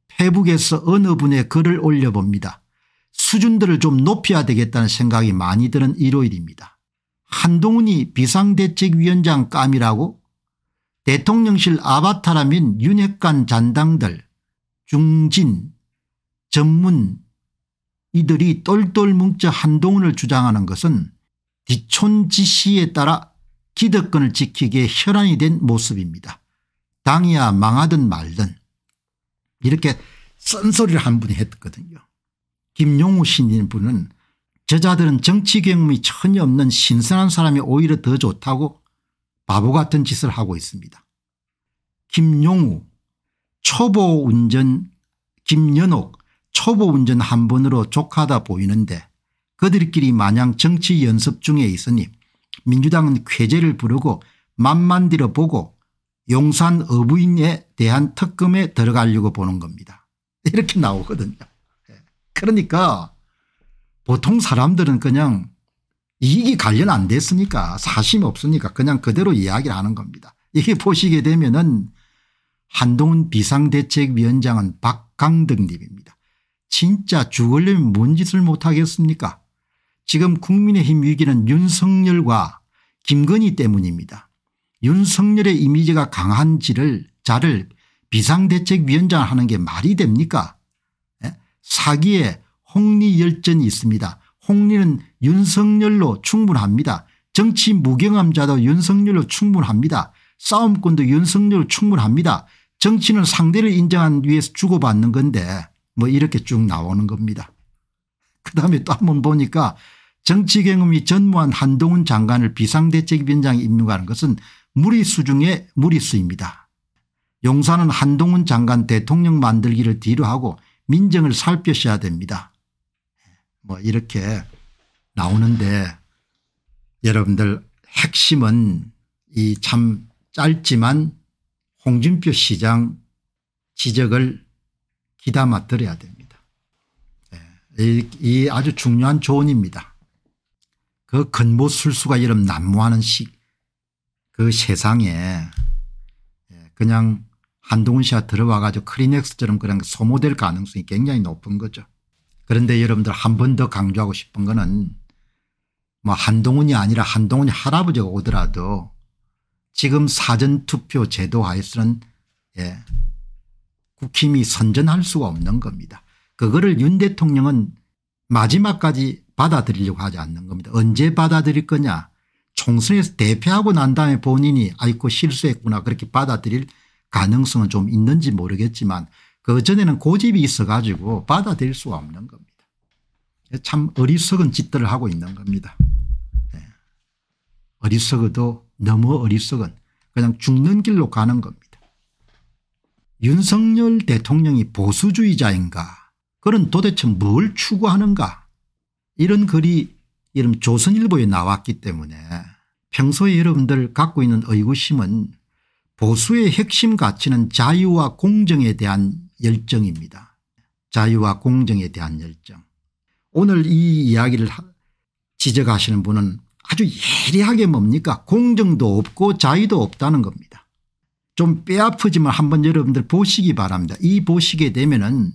페북에서 어느 분의 글을 올려봅니다. 수준들을 좀 높여야 되겠다는 생각이 많이 드는 일요일입니다. 한동훈이 비상대책위원장 깜이라고 대통령실 아바타라면 윤핵관 잔당들 중진 전문 이들이 똘똘 뭉쳐 한동훈을 주장하는 것은 디촌지시에 따라 기득권을 지키기에 혈안이 된 모습입니다. 당이야 망하든 말든 이렇게 쓴소리를 한 분이 했거든요. 김용우 신인 분은 저자들은 정치 경험이 전혀 없는 신선한 사람이 오히려 더 좋다고 바보 같은 짓을 하고 있습니다. 김용우 초보 운전 김연옥 초보 운전 한 번으로 족하다 보이는데 그들끼리 마냥 정치 연습 중에 있으니 민주당은 쾌제를 부르고 맘만 들어보고 용산 어부인에 대한 특검에 들어가려고 보는 겁니다. 이렇게 나오거든요. 예. 그러니까 보통 사람들은 그냥 이익이 관련 안 됐으니까 사심 없으니까 그냥 그대로 이야기를 하는 겁니다. 이게 보시게 되면은 한동훈 비상대책위원장은 박강등님입니다. 진짜 죽을려면 뭔 짓을 못하겠습니까 지금 국민의힘 위기는 윤석열과 김건희 때문입니다. 윤석열의 이미지가 강한 지를 자를 비상대책위원장 하는 게 말이 됩니까 예? 사기에 홍리열전이 있습니다. 홍리는 윤석열로 충분합니다. 정치 무경함자도 윤석열로 충분합니다. 싸움꾼도 윤석열로 충분합니다. 정치는 상대를 인정한 위에서 주고받는 건데 뭐 이렇게 쭉 나오는 겁니다. 그다음에 또 한 번 보니까 정치 경험이 전무한 한동훈 장관을 비상대책위원장에 임명하는 것은 무리수 중에 무리수입니다. 용사는 한동훈 장관 대통령 만들기를 뒤로하고 민정을 살펴셔야 됩니다. 뭐 이렇게 나오는데 여러분들 핵심은 이 참 짧지만 홍준표 시장 지적을 기담아들어야 됩니다. 예, 이, 아주 중요한 조언입니다. 그 근본 술수가 이름 난무하는 시, 그 세상에 예, 그냥 한동훈 씨가 들어와 가지고 크리넥스처럼 그런 소모될 가능성이 굉장히 높은 거죠. 그런데 여러분들 한 번 더 강조하고 싶은 거는 뭐 한동훈이 아니라 한동훈이 할아버지가 오더라도 지금 사전투표 제도 하에서는 예, 국힘이 선전할 수가 없는 겁니다. 그거를 윤 대통령은 마지막까지 받아들이려고 하지 않는 겁니다. 언제 받아들일 거냐 총선에서 대패하고 난 다음에 본인이 아이고 실수했구나 그렇게 받아들일 가능성은 좀 있는지 모르겠지만 그전에는 고집이 있어가지고 받아들일 수가 없는 겁니다. 참 어리석은 짓들을 하고 있는 겁니다. 네. 어리석어도 너무 어리석은 그냥 죽는 길로 가는 겁니다. 윤석열 대통령이 보수주의자인가 그런 도대체 뭘 추구하는가 이런 글이 이름 조선일보에 나왔기 때문에 평소에 여러분들 갖고 있는 의구심은 보수의 핵심 가치는 자유와 공정에 대한 열정입니다. 자유와 공정에 대한 열정. 오늘 이 이야기를 지적하시는 분은 아주 예리하게 뭡니까 공정도 없고 자유도 없다는 겁니다. 좀빼아프지만 한번 여러분들 보시기 바랍니다. 이 보시게 되면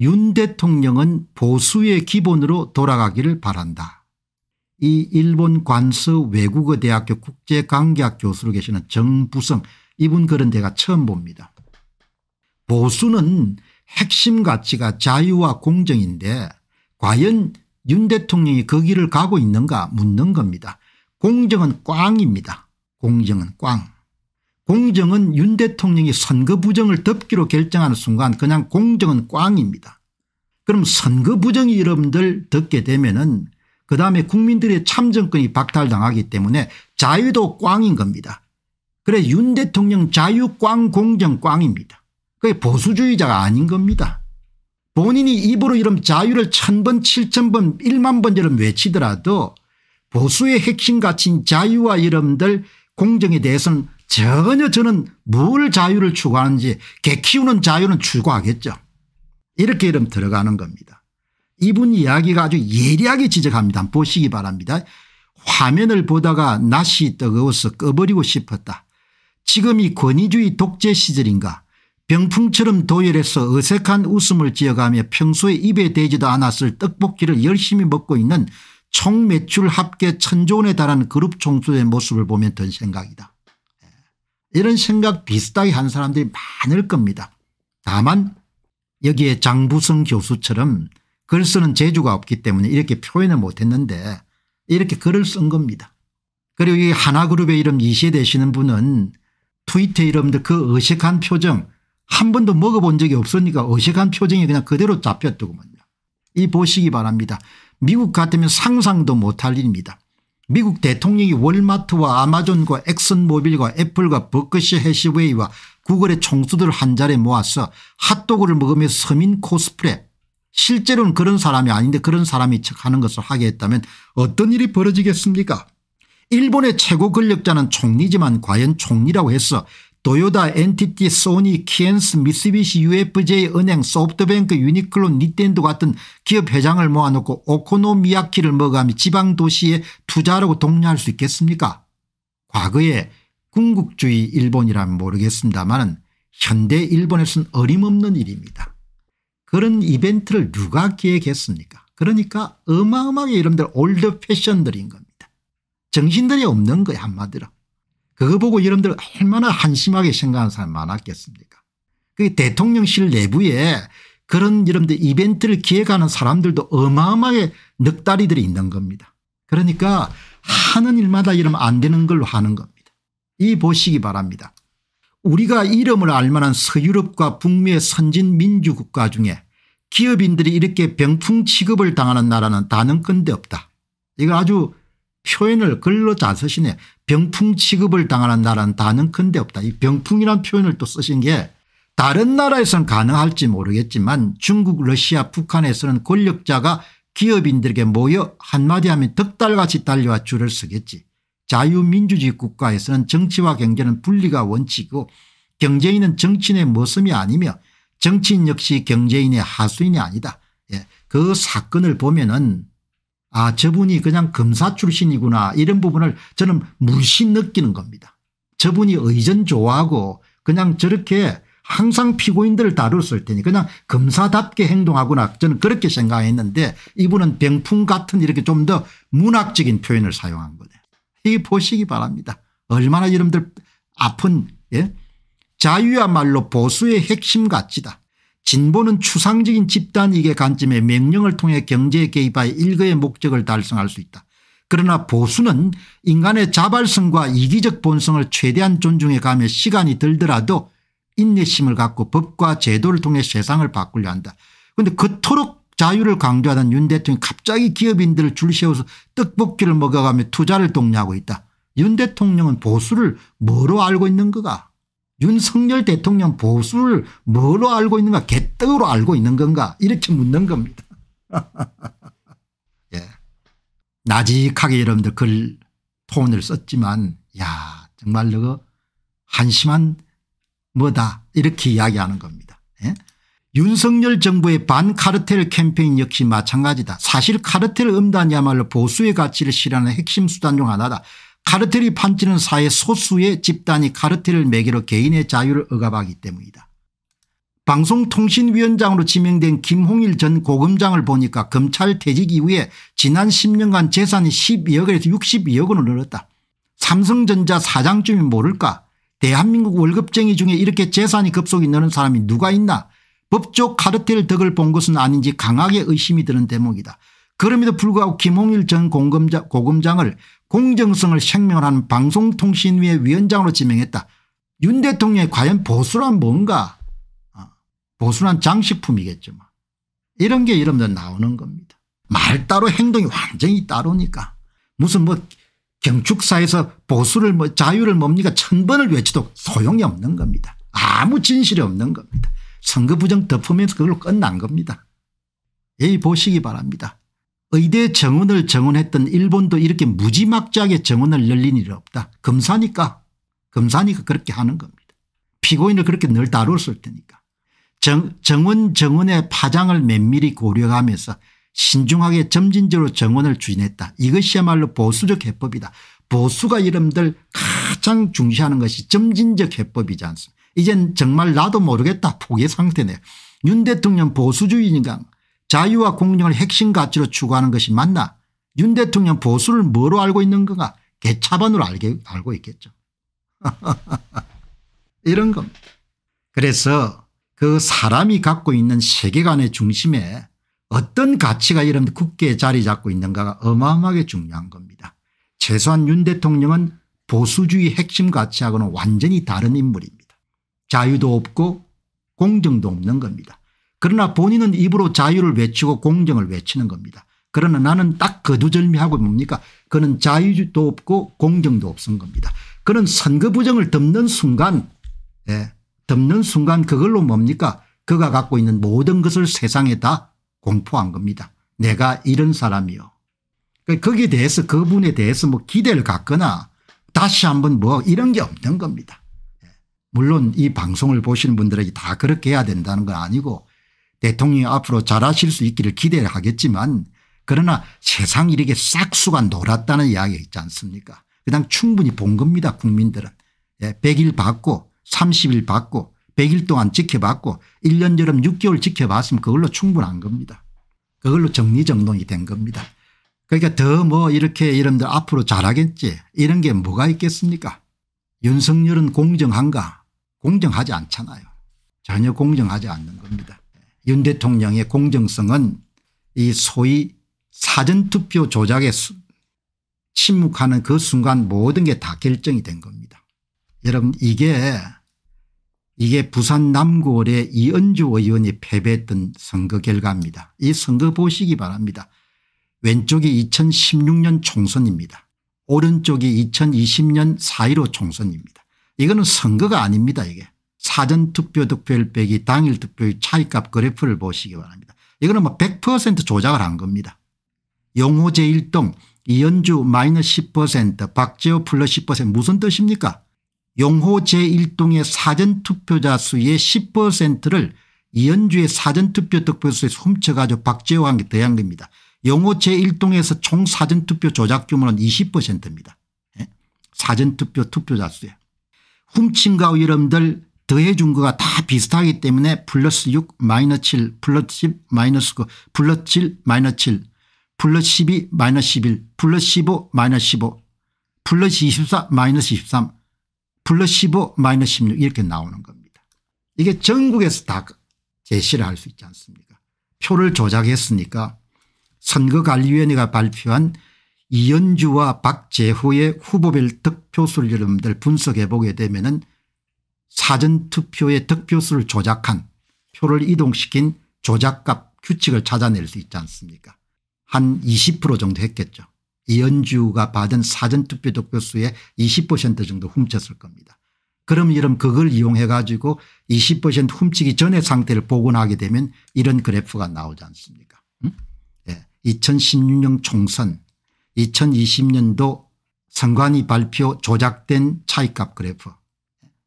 은윤 대통령은 보수의 기본으로 돌아가기를 바란다. 이 일본 관서 외국어 대학교 국제관계학 교수로 계시는 정부성 이분 그런 데가 처음 봅니다. 보수는 핵심 가치가 자유와 공정인데 과연 윤 대통령이 거기를 그 가고 있는가 묻는 겁니다. 공정은 꽝입니다. 공정은 꽝. 공정은 윤 대통령이 선거 부정을 덮기로 결정하는 순간 그냥 공정은 꽝입니다. 그럼 선거 부정이 여러분들 덮게 되면은 그 다음에 국민들의 참정권이 박탈당하기 때문에 자유도 꽝인 겁니다. 그래 윤 대통령 자유 꽝 공정 꽝입니다. 그게 보수주의자가 아닌 겁니다. 본인이 입으로 이런 자유를 천번 칠천 번 일만 번처럼 외치더라도 보수의 핵심 가치인 자유와 이름들 공정에 대해서는 전혀 저는 뭘 자유를 추구하는지 개 키우는 자유는 추구하겠죠. 이렇게 이름 들어가는 겁니다. 이분 이야기가 아주 예리하게 지적합니다. 보시기 바랍니다. 화면을 보다가 낯이 뜨거워서 꺼버리고 싶었다. 지금이 권위주의 독재 시절인가 병풍처럼 도열해서 어색한 웃음을 지어가며 평소에 입에 대지도 않았을 떡볶이를 열심히 먹고 있는 총 매출 합계 천조원에 달하는 그룹 총수의 모습을 보면 든 생각이다. 예. 이런 생각 비슷하게 한 사람들이 많을 겁니다. 다만 여기에 장부성 교수처럼 글 쓰는 재주가 없기 때문에 이렇게 표현을 못했는데 이렇게 글을 쓴 겁니다. 그리고 이 하나그룹의 이름 이시에 되시는 분은 트위터 이름들 그 어색한 표정 한 번도 먹어본 적이 없으니까 어색한 표정이 그냥 그대로 잡혔더구만요. 이 보시기 바랍니다. 미국 같으면 상상도 못할 일입니다. 미국 대통령이 월마트와 아마존과 엑슨모빌과 애플과 버크시 해시웨이와 구글의 총수들 한 자리에 모아서 핫도그를 먹으며 서민 코스프레 실제로는 그런 사람이 아닌데 그런 사람이 척하는 것을 하게 했다면 어떤 일이 벌어지겠습니까 일본의 최고 권력자는 총리지만 과연 총리라고 해서 도요다, 엔티티, 소니, 키엔스, 미쓰비시, UFJ, 은행, 소프트뱅크, 유니클로, 니텐도 같은 기업 회장을 모아놓고 오코노미야키를 먹어가며 지방도시에 투자라고 하 독려할 수 있겠습니까 과거에 궁극주의 일본이라면 모르겠습니다만 현대 일본에선 어림없는 일입니다. 그런 이벤트를 누가 기획했습니까 그러니까 어마어마하게 여러분들 올드 패션들인 겁니다. 정신들이 없는 거야 한마디로. 그거 보고 여러분들 얼마나 한심하게 생각하는 사람 많았겠습니까 그 대통령실 내부에 그런 여러분들 이벤트를 기획하는 사람들도 어마어마하게 넉다리들이 있는 겁니다. 그러니까 하는 일마다 이러면 안 되는 걸로 하는 겁니다. 이 보시기 바랍니다. 우리가 이름을 알만한 서유럽과 북미의 선진 민주국가 중에 기업인들이 이렇게 병풍 취급을 당하는 나라는 단언컨데 없다. 이거 아주 표현을 글로 잘 쓰시네. 병풍 취급을 당하는 나라는 단은큰데 없다. 이 병풍이란 표현을 또 쓰신 게 다른 나라에서는 가능할지 모르겠지만 중국 러시아 북한에서는 권력자가 기업인들에게 모여 한마디 하면 덕달같이 달려와 줄을 서겠지. 자유민주주의 국가에서는 정치와 경제는 분리가 원칙이고 경제인은 정치인의 모습이 아니며 정치인 역시 경제인의 하수인이 아니다. 예. 그 사건을 보면은 아 저분이 그냥 검사 출신이구나 이런 부분을 저는 물씬 느끼는 겁니다. 저분이 의전 좋아하고 그냥 저렇게 항상 피고인들을 다뤘을 테니 그냥 검사답게 행동하구나 저는 그렇게 생각했는데 이분은 병풍 같은 이렇게 좀 더 문학적인 표현을 사용한 거네요. 이 보시기 바랍니다. 얼마나 여러분들 아픈 예? 자유야말로 보수의 핵심 가치다. 진보는 추상적인 집단이익의 관점에 명령을 통해 경제에 개입하여 일거의 목적을 달성할 수 있다. 그러나 보수는 인간의 자발성과 이기적 본성을 최대한 존중해 가며 시간이 들더라도 인내심을 갖고 법과 제도를 통해 세상을 바꾸려 한다. 그런데 그토록 자유를 강조하던 윤 대통령이 갑자기 기업인들을 줄 세워서 떡볶이를 먹여가며 투자를 독려하고 있다. 윤 대통령은 보수를 뭐로 알고 있는 거가 윤석열 대통령 보수를 뭐로 알고 있는가 개떡으로 알고 있는 건가 이렇게 묻는 겁니다. 예. 나직하게 여러분들 글 톤을 썼지만 야 정말 너 한심한 뭐다 이렇게 이야기하는 겁니다. 예? 윤석열 정부의 반카르텔 캠페인 역시 마찬가지다. 사실 카르텔 음란이야말로 보수의 가치를 실현하는 핵심 수단 중 하나다. 카르텔이 판치는 사회 소수의 집단이 카르텔을 매개로 개인의 자유를 억압하기 때문이다. 방송통신위원장으로 지명된 김홍일 전 고검장을 보니까 검찰 퇴직 이후에 지난 10년간 재산이 12억에서 6 2억 원을 늘었다. 삼성전자 사장쯤이 모를까 대한민국 월급쟁이 중에 이렇게 재산이 급속히 느는 사람이 누가 있나 법조 카르텔 덕을 본 것은 아닌지 강하게 의심이 드는 대목이다. 그럼에도 불구하고 김홍일 전 공검자, 고검장을 공정성을 생명하는 방송통신위의 위원장으로 지명했다. 윤 대통령이 과연 보수란 뭔가 아, 보수란 장식품이겠죠. 뭐. 이런 게 이러면 나오는 겁니다. 말 따로 행동이 완전히 따로니까 무슨 뭐 경축사에서 보수를 뭐 자유를 뭡니까 천번을 외쳐도 소용이 없는 겁니다. 아무 진실이 없는 겁니다. 선거 부정 덮으면서 그걸로 끝난 겁니다. 예 보시기 바랍니다. 의대 정원을 정원했던 일본도 이렇게 무지막지하게 정원을 열린 일이 없다. 검사니까 검사니까 그렇게 하는 겁니다. 피고인을 그렇게 늘 다뤘을 테니까. 정, 정원 정원의 파장을 면밀히 고려하면서 신중하게 점진적으로 정원을 추진했다. 이것이야말로 보수적 해법이다. 보수가 이름들 가장 중시하는 것이 점진적 해법이지 않습니까 이젠 정말 나도 모르겠다 포기 상태네. 윤 대통령 보수주의니까 자유와 공정을 핵심 가치로 추구하는 것이 맞나 윤 대통령 보수를 뭐로 알고 있는 건가 개차반으로 알게, 알고 있겠죠. 이런 겁니다. 그래서 그 사람이 갖고 있는 세계관의 중심에 어떤 가치가 이런 국게 자리 잡고 있는가가 어마어마하게 중요한 겁니다. 최소한 윤 대통령은 보수주의 핵심 가치하고는 완전히 다른 인물입니다. 자유도 없고 공정도 없는 겁니다. 그러나 본인은 입으로 자유를 외치고 공정을 외치는 겁니다. 그러나 나는 딱 거두절미하고 그 뭡니까 그는 자유도 없고 공정도 없은 겁니다. 그런 선거 부정을 덮는 순간 예, 덮는 순간 그걸로 뭡니까 그가 갖고 있는 모든 것을 세상에 다 공포한 겁니다. 내가 이런 사람이요. 그러니까 거기에 대해서 그분에 대해서 뭐 기대를 갖거나 다시 한번 뭐 이런 게 없는 겁니다. 예, 물론 이 방송을 보시는 분들에게 다 그렇게 해야 된다는 건 아니고 대통령이 앞으로 잘하실 수 있기를 기대하겠지만 그러나 세상 이렇게 싹수가 놀았다는 이야기가 있지 않습니까 그냥 충분히 본 겁니다 국민들은. 예, 100일 받고 30일 받고 100일 동안 지켜봤고 1년처럼 6개월 지켜봤으면 그걸로 충분한 겁니다. 그걸로 정리정돈이 된 겁니다. 그러니까 더 뭐 이렇게 이런들 앞으로 잘하겠지 이런 게 뭐가 있겠습니까 윤석열은 공정한가 공정하지 않잖아요. 전혀 공정하지 않는 겁니다. 윤 대통령의 공정성은 이 소위 사전투표 조작에 침묵하는 그 순간 모든 게 다 결정이 된 겁니다. 여러분 이게 이게 부산 남구월의 이은주 의원이 패배했던 선거 결과입니다. 이 선거 보시기 바랍니다. 왼쪽이 2016년 총선입니다. 오른쪽이 2020년 4.15 총선입니다. 이거는 선거가 아닙니다 이게. 사전투표 득표율 빼기 당일 득표율 차이값 그래프를 보시기 바랍니다. 이거는 뭐 100% 조작을 한 겁니다. 영호 제1동 이현주 마이너스 10% 박재호 플러스 10% 무슨 뜻입니까 용호 제1동의 사전투표자 수의 10%를 이현주의 사전투표 득표수에 훔쳐가지고 박재호한테 대한 겁니다. 용호 제1동에서 총 사전투표 조작 규모는 20%입니다. 예? 사전투표 투표자 수에. 훔친가 여러분들 더해준 거가 다 비슷하기 때문에 플러스 6 마이너스 7 플러스 10 마이너스 9 플러스 7 마이너스 7 플러스 12 마이너스 11 플러스 15 마이너스 15 플러스 24 마이너스 23 플러스 15 마이너스 16 이렇게 나오는 겁니다. 이게 전국에서 다 제시를 할 수 있지 않습니까 표를 조작했으니까 선거관리위원회가 발표한 이연주와 박재호의 후보별 득표수를 여러분들 분석해 보게 되면 은 사전투표의 득표수를 조작한 표를 이동시킨 조작값 규칙을 찾아낼 수 있지 않습니까 한 20% 정도 했겠죠. 이현주가 받은 사전투표 득표수의 20% 정도 훔쳤을 겁니다. 그럼 이런 그걸 이용해 가지고 20% 훔치기 전의 상태를 복원하게 되면 이런 그래프가 나오지 않습니까 음? 예. 2016년 총선 2020년도 선관위 발표 조작된 차익값 그래프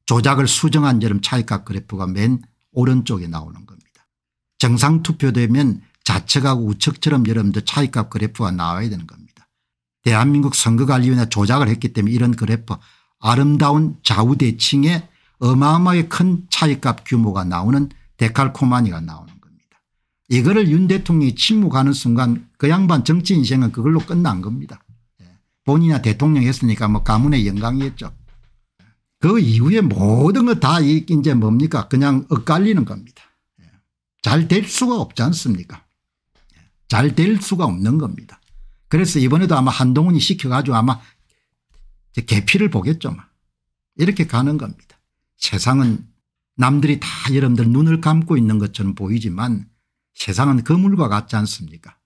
조작을 수정한 여름 차익각 그래프가 맨 오른쪽에 나오는 겁니다. 정상투표되면 좌측하고 우측처럼 여러분들 차익값 그래프가 나와야 되는 겁니다. 대한민국 선거관리위원회 조작을 했기 때문에 이런 그래프 아름다운 좌우대칭에 어마어마하게 큰 차익값 규모가 나오는 데칼코마니가 나오는 겁니다. 이거를 윤 대통령이 침묵하는 순간 그 양반 정치 인생은 그걸로 끝난 겁니다. 예. 본인이 대통령 했으니까 뭐 가문의 영광이었죠. 그 이후에 모든 거다 이제 뭡니까 그냥 엇갈리는 겁니다. 예. 잘될 수가 없지 않습니까 예. 잘될 수가 없는 겁니다. 그래서 이번에도 아마 한동훈이 시켜가지고 아마 개피를 보겠죠. 뭐. 이렇게 가는 겁니다. 세상은 남들이 다 여러분들 눈을 감고 있는 것처럼 보이지만 세상은 그물과 같지 않습니까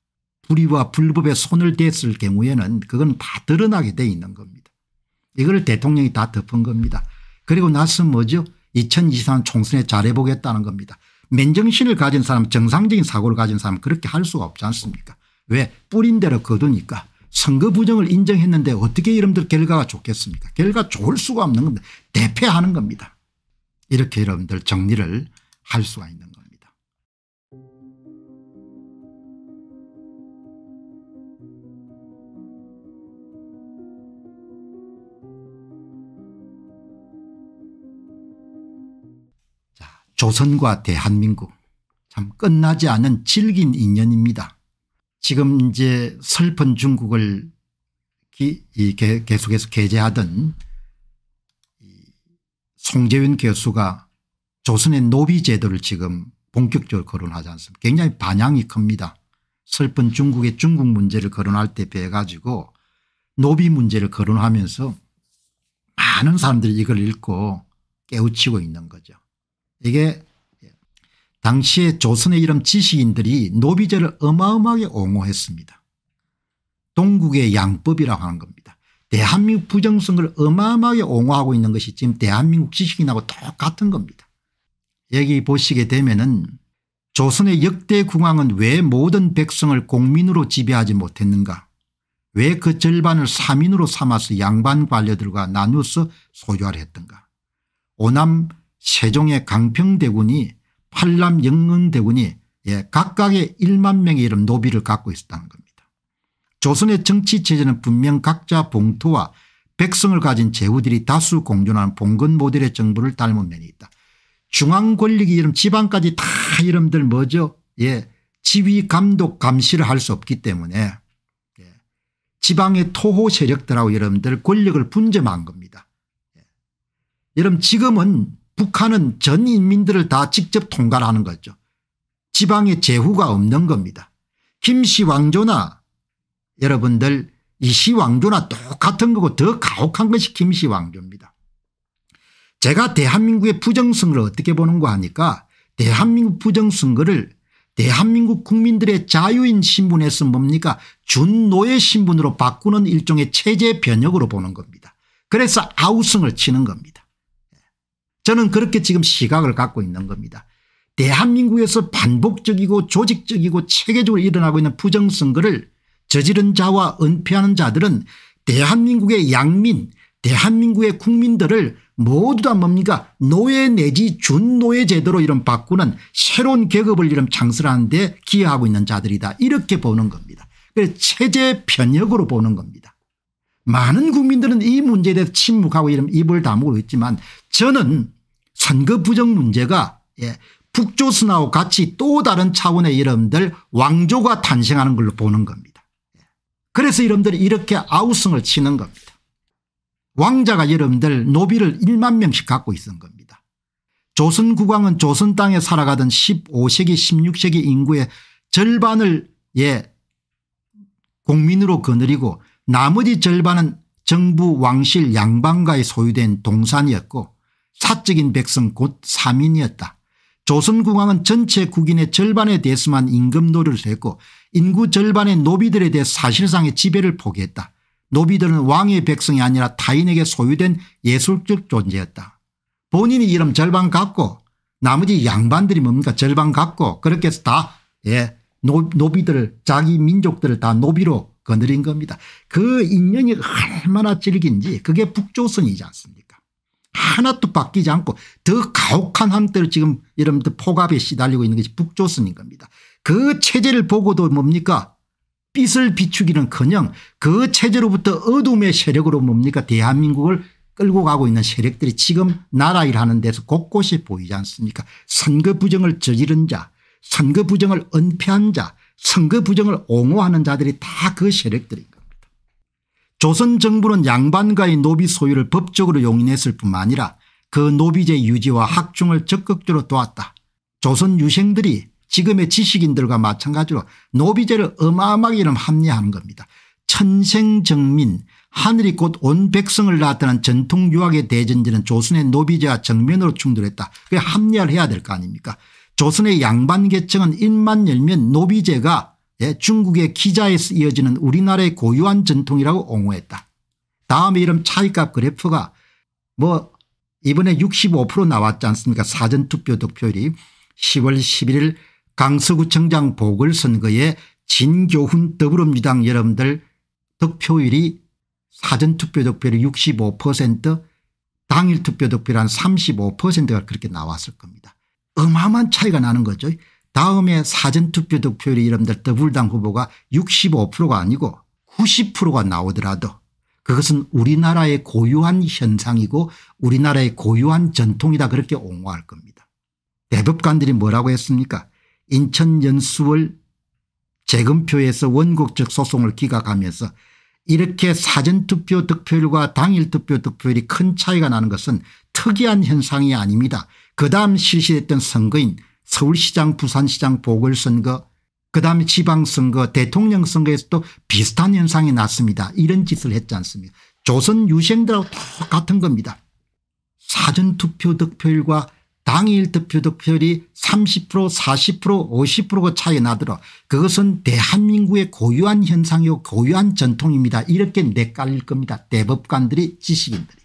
불의와 불법에 손을 댔을 경우에는 그건 다 드러나게 돼 있는 겁니다. 이걸 대통령이 다 덮은 겁니다. 그리고 나서 뭐죠? 2023 총선에 잘해보겠다는 겁니다. 맨정신을 가진 사람 정상적인 사고를 가진 사람 그렇게 할 수가 없지 않습니까 왜 뿌린대로 거두니까 선거 부정을 인정했는데 어떻게 여러분들 결과가 좋겠습니까 결과 좋을 수가 없는 겁니다. 대패하는 겁니다. 이렇게 여러분들 정리를 할 수가 있는 조선과 대한민국 참 끝나지 않은 질긴 인연입니다. 지금 이제 슬픈 중국을 기, 이, 개, 계속해서 게재하던 송재윤 교수가 조선의 노비 제도를 지금 본격적으로 거론하지 않습니까 굉장히 반향이 큽니다. 슬픈 중국의 중국 문제를 거론할 때 비해 가지고 노비 문제를 거론하면서 많은 사람들이 이걸 읽고 깨우치고 있는 거죠. 이게 당시에 조선의 이름 지식인들이 노비제를 어마어마하게 옹호했습니다. 동국의 양법이라고 하는 겁니다. 대한민국 부정성을 어마어마하게 옹호하고 있는 것이 지금 대한민국 지식인하고 똑같은 겁니다. 여기 보시게 되면은 조선의 역대 국왕은 왜 모든 백성을 공민으로 지배하지 못했는가 왜 그 절반을 사민으로 삼아서 양반 관료들과 나누어서 소유하려 했던가 오남 세종의 강평대군이 팔남 영릉대군이 예, 각각의 1만 명의 이름 노비를 갖고 있었다는 겁니다. 조선의 정치체제는 분명 각자 봉투와 백성을 가진 제후들이 다수 공존하는 봉건 모델의 정부를 닮은 면이 있다. 중앙 권력이 이름 지방까지 다 이름들 뭐죠 예 지휘 감독 감시를 할 수 없기 때문에 예. 지방의 토호 세력들하고 여러분들 권력을 분점한 겁니다. 예. 여러분 지금은 북한은 전 인민들을 다 직접 통과를 하는 거죠. 지방에 재후가 없는 겁니다. 김씨 왕조나 여러분들 이씨 왕조나 똑같은 거고 더 가혹한 것이 김씨 왕조입니다. 제가 대한민국의 부정선거를 어떻게 보는거 하니까 대한민국 부정선거를 대한민국 국민들의 자유인 신분에서 뭡니까 준노예 신분으로 바꾸는 일종의 체제 변혁으로 보는 겁니다. 그래서 아우성을 치는 겁니다. 저는 그렇게 지금 시각을 갖고 있는 겁니다. 대한민국에서 반복적이고 조직적이고 체계적으로 일어나고 있는 부정선거를 저지른 자와 은폐하는 자들은 대한민국의 양민 대한민국의 국민들을 모두 다 뭡니까 노예 내지 준노예 제도로 이런 바꾸는 새로운 계급을 이런 창설하는 데 기여하고 있는 자들이다 이렇게 보는 겁니다. 그래서 체제 편역으로 보는 겁니다. 많은 국민들은 이 문제에 대해서 침묵하고 이런 입을 다물고 있지만 저는 선거 부정 문제가 예, 북조선하고 같이 또 다른 차원의 이름들 왕조가 탄생하는 걸로 보는 겁니다. 예. 그래서 이름들이 이렇게 아우성을 치는 겁니다. 왕자가 여러분들 노비를 1만 명씩 갖고 있은 겁니다. 조선 국왕은 조선 땅에 살아가던 15세기 16세기 인구의 절반을 예 공민으로 거느리고 나머지 절반은 정부 왕실 양반가에 소유된 동산이었고 사적인 백성 곧 사민이었다. 조선궁왕은 전체 국인의 절반에 대해서만 임금 노를 했고 인구 절반의 노비들에 대해 사실상의 지배를 포기했다. 노비들은 왕의 백성이 아니라 타인에게 소유된 예술적 존재였다. 본인이 이름 절반 갖고 나머지 양반들이 뭡니까 절반 갖고 그렇게 해서 다 예, 노, 노비들을 자기 민족들을 다 노비로 거느린 겁니다. 그 인연이 얼마나 질긴지 그게 북조선이지 않습니까 하나도 바뀌지 않고 더 가혹한 한때로 지금 여러분들 포갑에 시달리고 있는 것이 북조선인 겁니다. 그 체제를 보고도 뭡니까 빛을 비추기는 커녕 그 체제로부터 어둠의 세력으로 뭡니까 대한민국을 끌고 가고 있는 세력들이 지금 나라 일하는 데서 곳곳이 보이지 않습니까 선거 부정을 저지른 자 선거 부정을 은폐한 자 선거 부정을 옹호하는 자들이 다그세력들니가 조선 정부는 양반가의 노비 소유를 법적으로 용인했을 뿐만 아니라 그 노비제 유지와 학중을 적극적으로 도왔다. 조선 유생들이 지금의 지식인들과 마찬가지로 노비제를 어마어마하게 합리화하는 겁니다. 천생정민 하늘이 곧 온 백성을 나타난 전통 유학의 대전제는 조선의 노비제와 정면으로 충돌했다. 그게 합리화를 해야 될 거 아닙니까 조선의 양반 계층은 입만 열면 노비제가 예, 중국의 기자에서 이어지는 우리나라의 고유한 전통이라고 옹호했다. 다음에 이런 차익값 그래프가 뭐 이번에 65% 나왔지 않습니까 사전투표 득표율이 10월 11일 강서구청장 보궐선거에 진교훈 더불어민주당 여러분들 득표율이 사전투표 득표율이 65% 당일 투표 득표율 한 35%가 그렇게 나왔을 겁니다. 어마어마한 차이가 나는 거죠. 다음에 사전투표 득표율이 이름들 더불당 후보가 65%가 아니고 90%가 나오더라도 그것은 우리나라의 고유한 현상이고 우리나라의 고유한 전통이다 그렇게 옹호할 겁니다. 대법관들이 뭐라고 했습니까 인천연수월 재검표에서 원국적 소송을 기각하면서 이렇게 사전투표 득표율과 당일투표 득표율이 큰 차이가 나는 것은 특이한 현상이 아닙니다. 그 다음 실시됐던 선거인 서울시장 부산시장 보궐선거 그다음에 지방선거 대통령선거에서도 비슷한 현상이 났습니다. 이런 짓을 했지 않습니까 조선 유생들하고 똑같은 겁니다. 사전투표 득표율과 당일 득표 득표율이 30% 40% 50%가 차이 나더러 그것은 대한민국의 고유한 현상이고 고유한 전통입니다. 이렇게 내깔릴 겁니다. 대법관들이 지식인들이.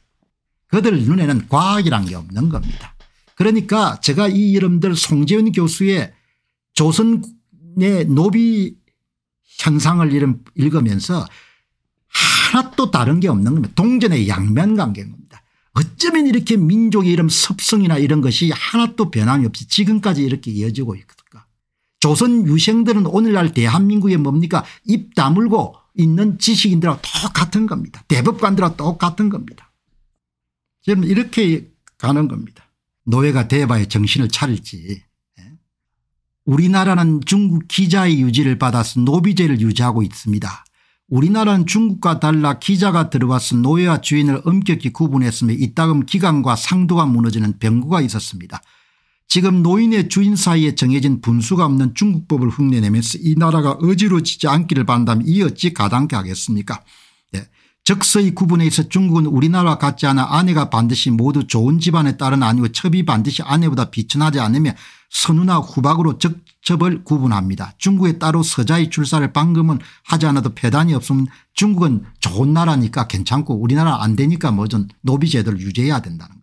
그들 눈에는 과학이란 게 없는 겁니다. 그러니까 제가 이 이름들 송재윤 교수의 조선의 노비 현상을 이름 읽으면서 하나도 다른 게 없는 겁니다. 동전의 양면관계인 겁니다. 어쩌면 이렇게 민족의 이름 섭성이나 이런 것이 하나도 변함이 없이 지금까지 이렇게 이어지고 있거든요. 조선 유생들은 오늘날 대한민국에 뭡니까 입 다물고 있는 지식인들하고 똑같은 겁니다. 대법관들하고 똑같은 겁니다. 지금 이렇게 가는 겁니다. 노예가 돼봐야 정신을 차릴지 예? 우리나라는 중국 기자의 유지를 받아서 노비제를 유지하고 있습니다. 우리나라는 중국과 달라 기자가 들어와서 노예와 주인을 엄격히 구분했으며 이따금 기관과 상도가 무너지는 병구가 있었습니다. 지금 노인의 주인 사이에 정해진 분수가 없는 중국법을 흉내내면서 이 나라가 어지러지지 않기를 반다면 이 어찌 가당케 하겠습니까 네. 적서의 구분에 있어 중국은 우리나라와 같지 않아 아내가 반드시 모두 좋은 집안의 딸은 아니고 첩이 반드시 아내보다 비천하지 않으며 선우나 후박으로 적첩을 구분합니다. 중국의 따로 서자의 출사를 방금은 하지 않아도 폐단이 없으면 중국은 좋은 나라니까 괜찮고 우리나라 안 되니까 뭐든 노비제도를 유지해야 된다는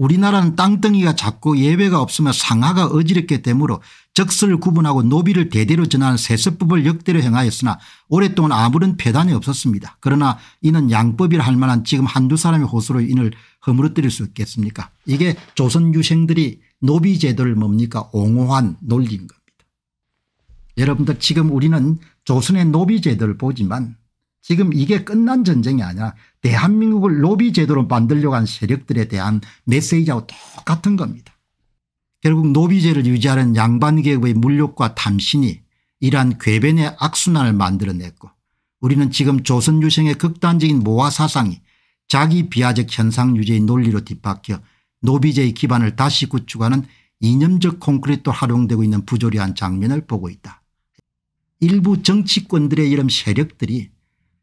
우리나라는 땅덩이가 작고 예배가 없으면 상하가 어지럽게 되므로 적을 구분하고 노비를 대대로 전하는 세습법을 역대로 행하였으나 오랫동안 아무런 폐단이 없었습니다. 그러나 이는 양법이라 할 만한 지금 한두 사람의 호소로 인을 허물어뜨릴 수 있겠습니까 이게 조선 유생들이 노비 제도를 뭡니까 옹호한 논리인 겁니다. 여러분들 지금 우리는 조선의 노비 제도를 보지만 지금 이게 끝난 전쟁이 아니라 대한민국을 로비 제도로 만들려고 한 세력들에 대한 메시지하고 똑같은 겁니다. 결국 노비제를 유지하는 양반계급의 물욕과 탐신이 이러한 궤변의 악순환을 만들어냈고 우리는 지금 조선유생의 극단적인 모화사상이 자기 비하적 현상 유지의 논리로 뒷바뀌어 노비제의 기반을 다시 구축하는 이념적 콘크리트로 활용되고 있는 부조리한 장면을 보고 있다. 일부 정치권들의 이런 세력들이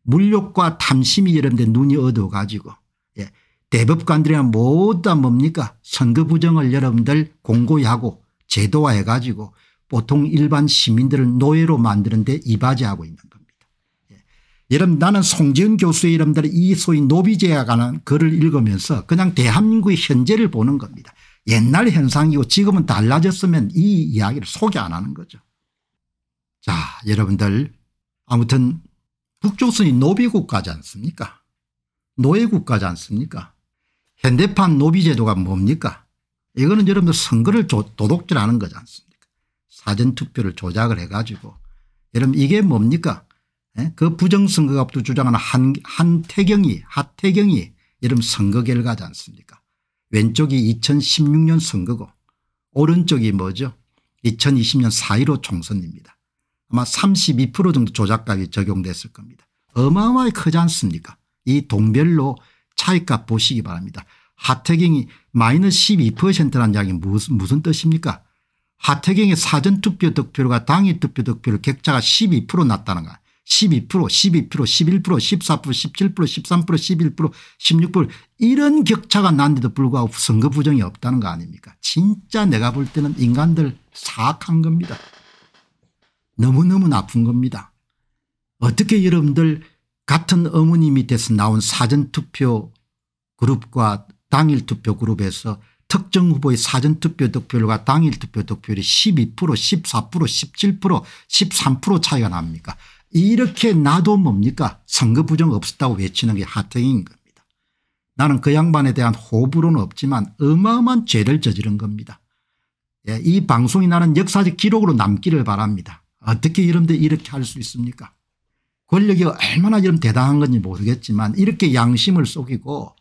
물욕과 탐심이 여름된 눈이 어두워가지고 예. 대법관들이란 모두 뭡니까 선거 부정을 여러분들 공고히 하고 제도화해 가지고 보통 일반 시민들을 노예로 만드는 데 이바지하고 있는 겁니다. 예. 여러분 나는 송지은 교수의 여러분들 이 소위 노비제에 관한 글을 읽으면서 그냥 대한민국의 현재를 보는 겁니다. 옛날 현상이고 지금은 달라졌으면 이 이야기를 소개 안 하는 거죠. 자 여러분들 아무튼 북조선이 노비국가지 않습니까 노예국가지 않습니까 현대판 노비제도가 뭡니까 이거는 여러분들 선거를 도둑질하는 거지 않습니까 사전투표를 조작을 해가지고 여러분 이게 뭡니까 예? 그 부정선거갑도 주장하는 한, 한태경이 하태경이 여러분 선거 결과지 않습니까 왼쪽이 2016년 선거고 오른쪽이 뭐죠 2020년 4.15 총선입니다 아마 32% 정도 조작각이 적용됐을 겁니다. 어마어마하게 크지 않습니까 이 동별로 차이값 보시기 바랍니다. 하태경이 마이너스 12%라는 이야기 무슨, 무슨 뜻입니까 하태경의 사전투표 득표율과 당일 투표 득표율 격차가 12% 났다는 거야. 12%, 12%, 11%, 14%, 17%, 13%, 11%, 16% 이런 격차가 난데도 불구하고 선거 부정이 없다는 거 아닙니까 진짜 내가 볼 때는 인간들 사악한 겁니다. 너무너무 나쁜 겁니다. 어떻게 여러분들 같은 어머니 밑에서 나온 사전투표 그룹과 당일투표 그룹에서 특정 후보의 사전투표 득표율과 당일투표 득표율이 12% 14% 17% 13% 차이가 납니까 이렇게 나도 뭡니까 선거 부정 없었다고 외치는 게 하태인 겁니다. 나는 그 양반에 대한 호불호는 없지만 어마어마한 죄를 저지른 겁니다. 예, 이 방송이 나는 역사적 기록으로 남기를 바랍니다. 어떻게 여러분들 이렇게 할 수 있습니까 권력이 얼마나 여러분 대단한 건지 모르겠지만 이렇게 양심을 속이고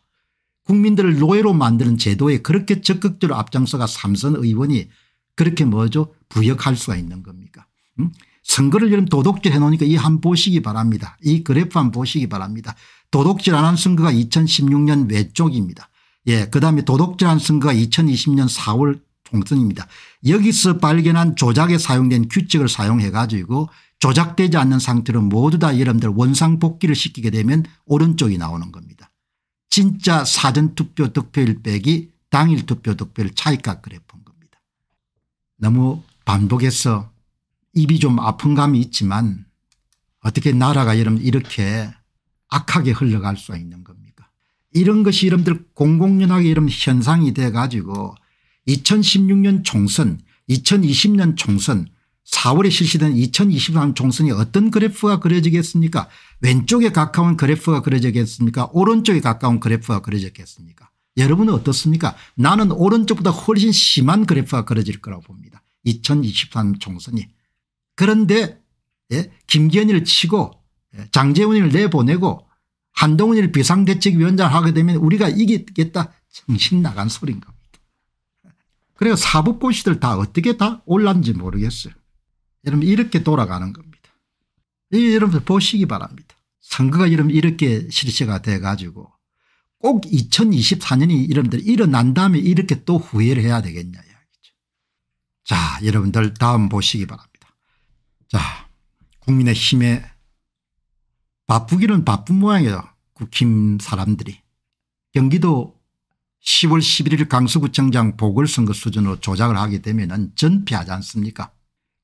국민들을 노예로 만드는 제도에 그렇게 적극적으로 앞장서가 삼선 의원이 그렇게 뭐죠 부역할 수가 있는 겁니까 응? 음? 선거를 여러분 도덕질 해놓으니까 이 한 보시기 바랍니다. 이 그래프 한 보시기 바랍니다. 도덕질안 한 선거가 2016년 외쪽입니다. 예, 그 다음에 도둑질 한 선거가 2020년 4월 통증입니다. 여기서 발견한 조작에 사용된 규칙을 사용해 가지고 조작되지 않는 상태로 모두 다 여러분들 원상복귀를 시키게 되면 오른쪽이 나오는 겁니다. 진짜 사전투표 득표율 빼기 당일투표 득표율 차이값 그래프 겁니다. 너무 반복해서 입이 좀 아픈 감이 있지만 어떻게 나라가 여러분 이렇게 악하게 흘러갈 수가 있는 겁니까 이런 것이 여러분들 공공연하게 여러분 현상이 돼 가지고 2016년 총선 2020년 총선 4월에 실시된 2023 총선이 어떤 그래프가 그려지겠습니까 왼쪽에 가까운 그래프가 그려지겠습니까 오른쪽에 가까운 그래프가 그려지겠습니까 여러분은 어떻습니까 나는 오른쪽보다 훨씬 심한 그래프가 그려질 거라고 봅니다 2023 총선이 그런데 예? 김기현이를 치고 예, 장재훈이를 내보내고 한동훈이를 비상대책위원장 하게 되면 우리가 이기겠다 정신 나간 소린가 그래서 사법고시들 다 어떻게 다 올랐는지 모르겠어요. 여러분 이렇게 돌아가는 겁니다. 여러분들 보시기 바랍니다. 선거가 여러분 이렇게 실시가 돼가지고 꼭 2024년이 여러분들 일어난 다음에 이렇게 또 후회를 해야 되겠냐 이야기죠. 자 여러분들 다음 보시기 바랍니다. 자 국민의힘에 바쁘기는 바쁜 모양이에요. 국힘 그 사람들이. 경기도 10월 11일 강서구청장 보궐선거 수준으로 조작을 하게 되면 은 전피하지 않습니까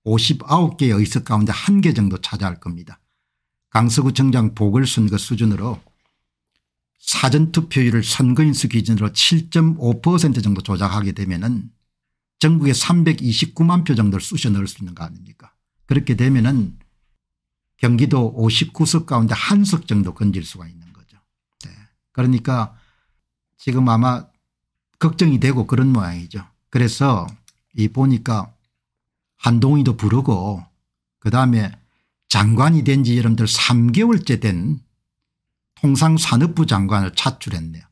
59개의 의석 가운데 한 개 정도 차지할 겁니다. 강서구청장 보궐선거 수준으로 사전투표율을 선거인수 기준으로 7.5% 정도 조작하게 되면 은 전국에 329만 표 정도를 쑤셔 넣을 수 있는 거 아닙니까 그렇게 되면 은 경기도 59석 가운데 한 석 정도 건질 수가 있는 거죠. 네. 그러니까 지금 아마 걱정이 되고 그런 모양이죠. 그래서 이 보니까 한동희도 부르고 그다음에 장관이 된 지 여러분들 3개월째 된 통상산업부 장관을 차출했네요.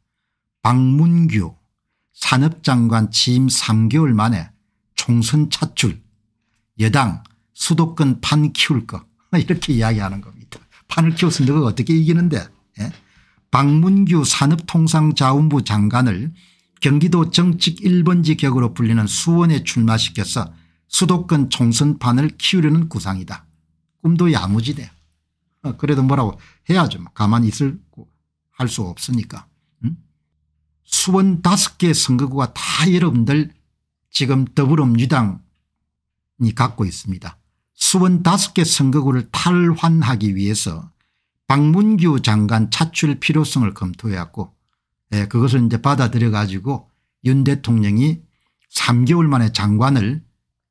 박문규 산업장관 취임 3개월 만에 총선 차출 여당 수도권 판 키울 거 이렇게 이야기하는 겁니다. 판을 키웠으면 너가 어떻게 이기는데 예? 박문규 산업통상자원부 장관을 경기도 정치 1번지 격으로 불리는 수원에 출마시켜서 수도권 총선판을 키우려는 구상이다. 꿈도 야무지대. 어, 그래도 뭐라고 해야죠. 뭐 가만히 있을 할수 없으니까. 수원 다섯 개 선거구가 다 여러분들 지금 더불어민주당이 갖고 있습니다. 수원 다섯 개 선거구를 탈환하기 위해서 박문규 장관 차출 필요성을 검토해왔고 예, 그것을 이제 받아들여 가지고 윤 대통령이 3개월 만에 장관을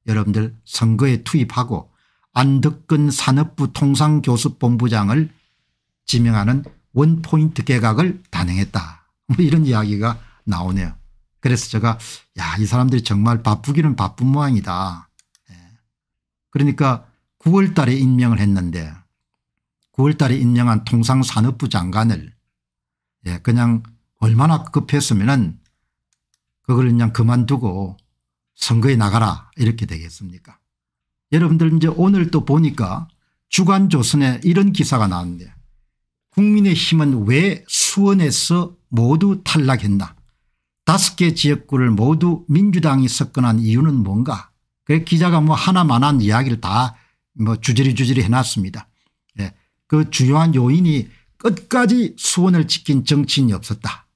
여러분들 선거에 투입하고 안덕근 산업부 통상교섭본부장을 지명하는 원포인트 개각을 단행했다. 뭐 이런 이야기가 나오네요. 그래서 제가 야이 사람들이 정말 바쁘기는 바쁜 모양이다. 예. 그러니까 9월 달에 임명을 했는데 9월 달에 임명한 통상산업부 장관을 예, 그냥 얼마나 급했으면은 그걸 그냥 그만두고 선거에 나가라 이렇게 되겠습니까 여러분들 이제 오늘 또 보니까 주간조선에 이런 기사가 나왔는데 국민의힘은 왜 수원에서 모두 탈락했나 다섯 개 지역구를 모두 민주당이 석권한 이유는 뭔가 그 기자가 뭐 하나만한 이야기를 다 뭐 주저리 주저리 해놨습니다. 예. 그 주요한 요인이 끝까지 수원을 지킨 정치인이 없었다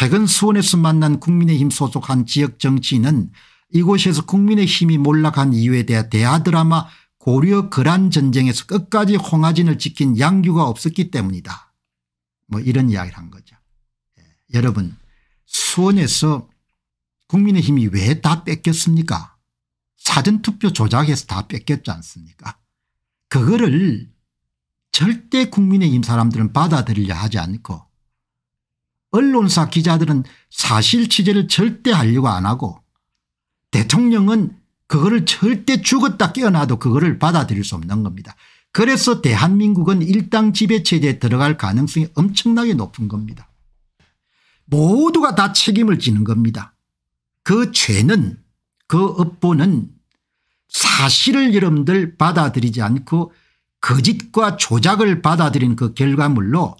최근 수원에서 만난 국민의힘 소속한 지역 정치인은 이곳에서 국민의힘이 몰락한 이유에 대해 대하드라마 고려 거란 전쟁에서 끝까지 홍화진을 지킨 양규가 없었기 때문이다. 뭐 이런 이야기를 한 거죠. 예. 여러분 수원에서 국민의힘이 왜 다 뺏겼습니까 사전투표 조작에서 다 뺏겼지 않습니까 그거를 절대 국민의힘 사람들은 받아들이려 하지 않고 언론사 기자들은 사실 취재를 절대 하려고 안 하고 대통령은 그거를 절대 죽었다 깨어나도 그거를 받아들일 수 없는 겁니다. 그래서 대한민국은 일당 지배체제에 들어갈 가능성이 엄청나게 높은 겁니다. 모두가 다 책임을 지는 겁니다. 그 죄는 그 업보는 사실을 여러분들 받아들이지 않고 거짓과 조작을 받아들인 그 결과물로